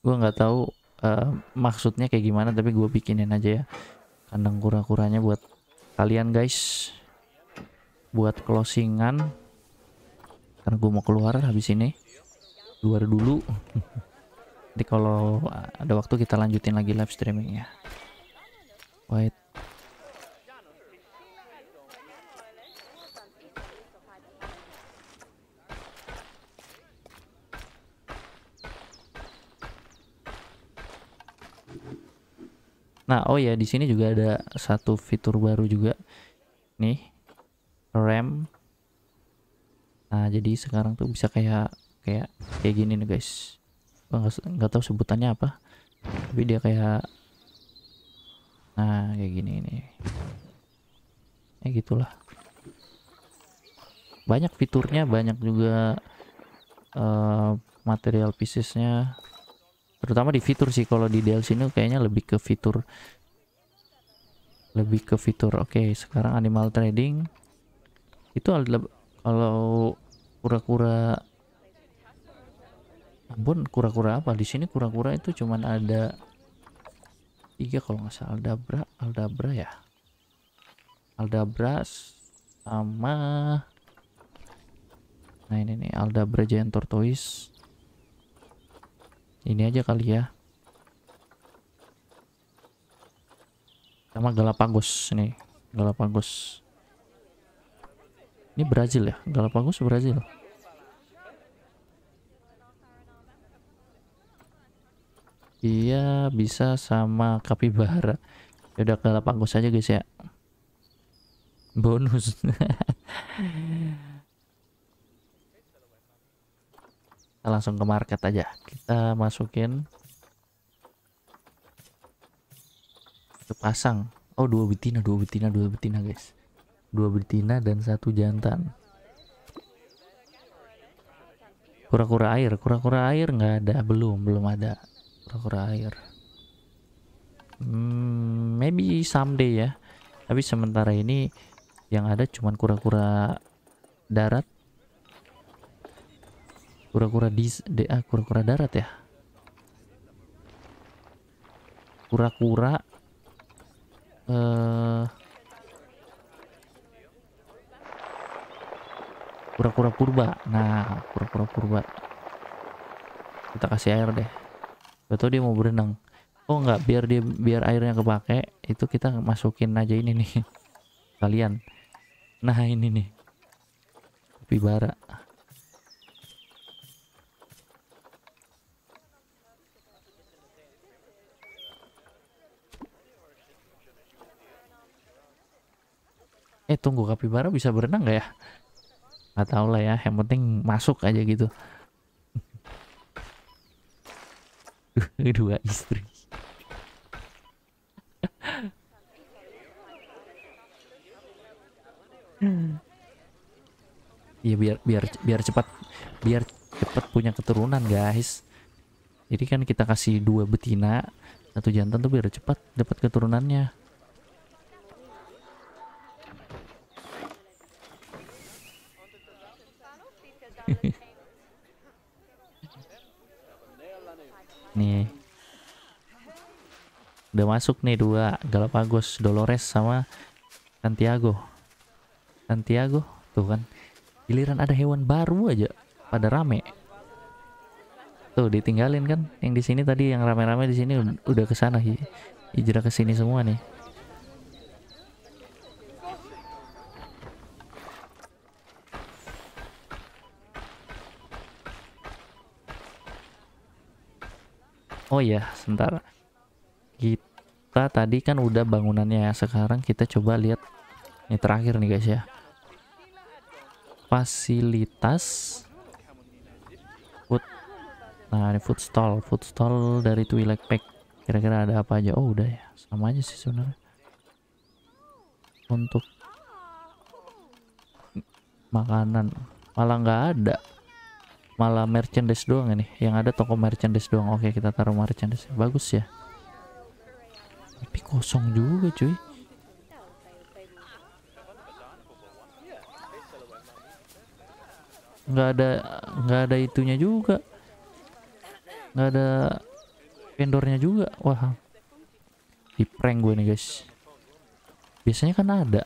Gue nggak tahu uh, maksudnya kayak gimana, tapi gue bikinin aja ya kandang kura-kuranya buat kalian guys, buat closingan karena gue mau keluar habis ini keluar dulu nanti kalau ada waktu kita lanjutin lagi live streaming ya wait Nah, oh ya, di sini juga ada satu fitur baru juga. Nih, rem nah jadi sekarang tuh bisa kayak kayak kayak gini nih guys nggak tahu sebutannya apa tapi dia kayak nah kayak gini ini ya gitulah banyak fiturnya banyak juga uh, material piecesnya terutama di fitur sih kalau di DLC ini kayaknya lebih ke fitur lebih ke fitur oke okay, sekarang animal trading itu kalau kura-kura ampun kura-kura apa di sini kura-kura itu cuman ada tiga kalau nggak salah aldabra aldabra ya aldabra sama nah ini nih aldabra giant tortoise ini aja kali ya sama Galapagos nih Galapagos ini Brazil ya, Galapagos Brazil. Iya, bisa sama kapibara. Ya udah Galapagos aja guys ya. Bonus. Kita langsung ke market aja. Kita masukin Kita pasang. Oh, dua betina, dua betina, dua betina guys dua betina dan satu jantan kura-kura air kura-kura air nggak ada belum belum ada kura-kura air hmm, maybe someday ya tapi sementara ini yang ada cuman kura-kura darat kura-kura dis DA ah, kura-kura darat ya kura-kura eh kura-kura purba nah kura-kura purba kita kasih air deh betul dia mau berenang oh enggak biar dia biar airnya kepake itu kita masukin aja ini nih kalian nah ini nih kopi bara eh tunggu kapibara bisa berenang nggak ya nggak tahu lah ya yang penting masuk aja gitu dua istri Iya biar biar biar cepat biar cepat punya keturunan guys. Jadi kan kita kasih dua betina, satu jantan tuh biar cepat dapat keturunannya. nih udah masuk nih dua Galapagos Dolores sama Santiago Santiago tuh kan giliran ada hewan baru aja pada rame tuh ditinggalin kan yang di sini tadi yang rame-rame di sini udah kesana hijrah ke sini semua nih oh ya, sebentar kita tadi kan udah bangunannya ya. sekarang kita coba lihat ini terakhir nih guys ya fasilitas food nah ini food stall food stall dari Twilight Pack kira-kira ada apa aja oh udah ya sama aja sih sebenarnya untuk makanan malah nggak ada malah merchandise doang ini yang ada toko merchandise doang oke kita taruh merchandise bagus ya tapi kosong juga cuy nggak ada nggak ada itunya juga nggak ada vendornya juga wah di prank gue nih guys biasanya kan ada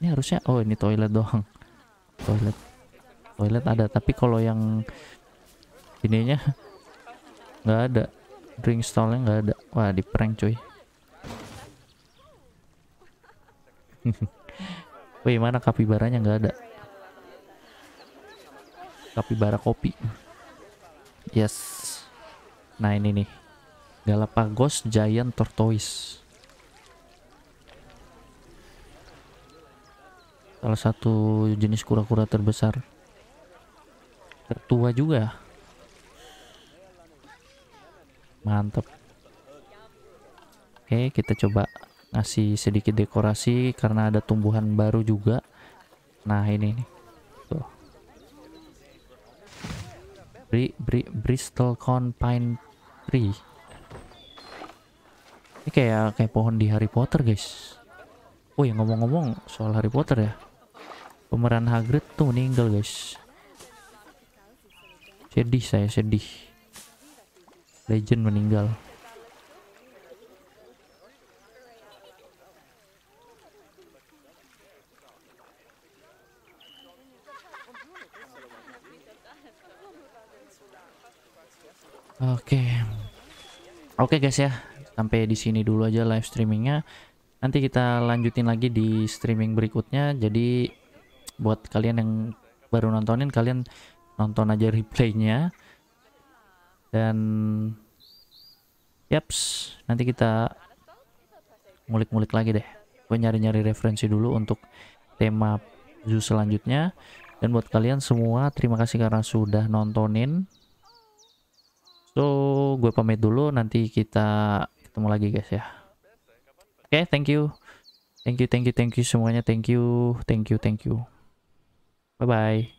ini harusnya oh ini toilet doang toilet toilet ada tapi kalau yang ininya nggak ada drink stallnya nggak ada wah di prank cuy Wih mana kapibaranya nggak ada kapibara kopi yes nah ini nih Galapagos Giant Tortoise salah satu jenis kura-kura terbesar tertua juga mantep. oke kita coba ngasih sedikit dekorasi karena ada tumbuhan baru juga nah ini nih tuh Bri, Bri, Bristol Corn Pine Tree ini kayak kayak pohon di Harry Potter guys oh ya ngomong-ngomong soal Harry Potter ya pemeran Hagrid tuh meninggal guys sedih saya sedih legend meninggal Oke, okay. oke okay guys ya, sampai di sini dulu aja live streamingnya. Nanti kita lanjutin lagi di streaming berikutnya. Jadi buat kalian yang baru nontonin kalian nonton aja replaynya dan yaps nanti kita ngulik-ngulik lagi deh gue nyari-nyari referensi dulu untuk tema zoo selanjutnya dan buat kalian semua terima kasih karena sudah nontonin so gue pamit dulu nanti kita ketemu lagi guys ya oke okay, thank you thank you thank you thank you semuanya thank you thank you thank you Bye bye.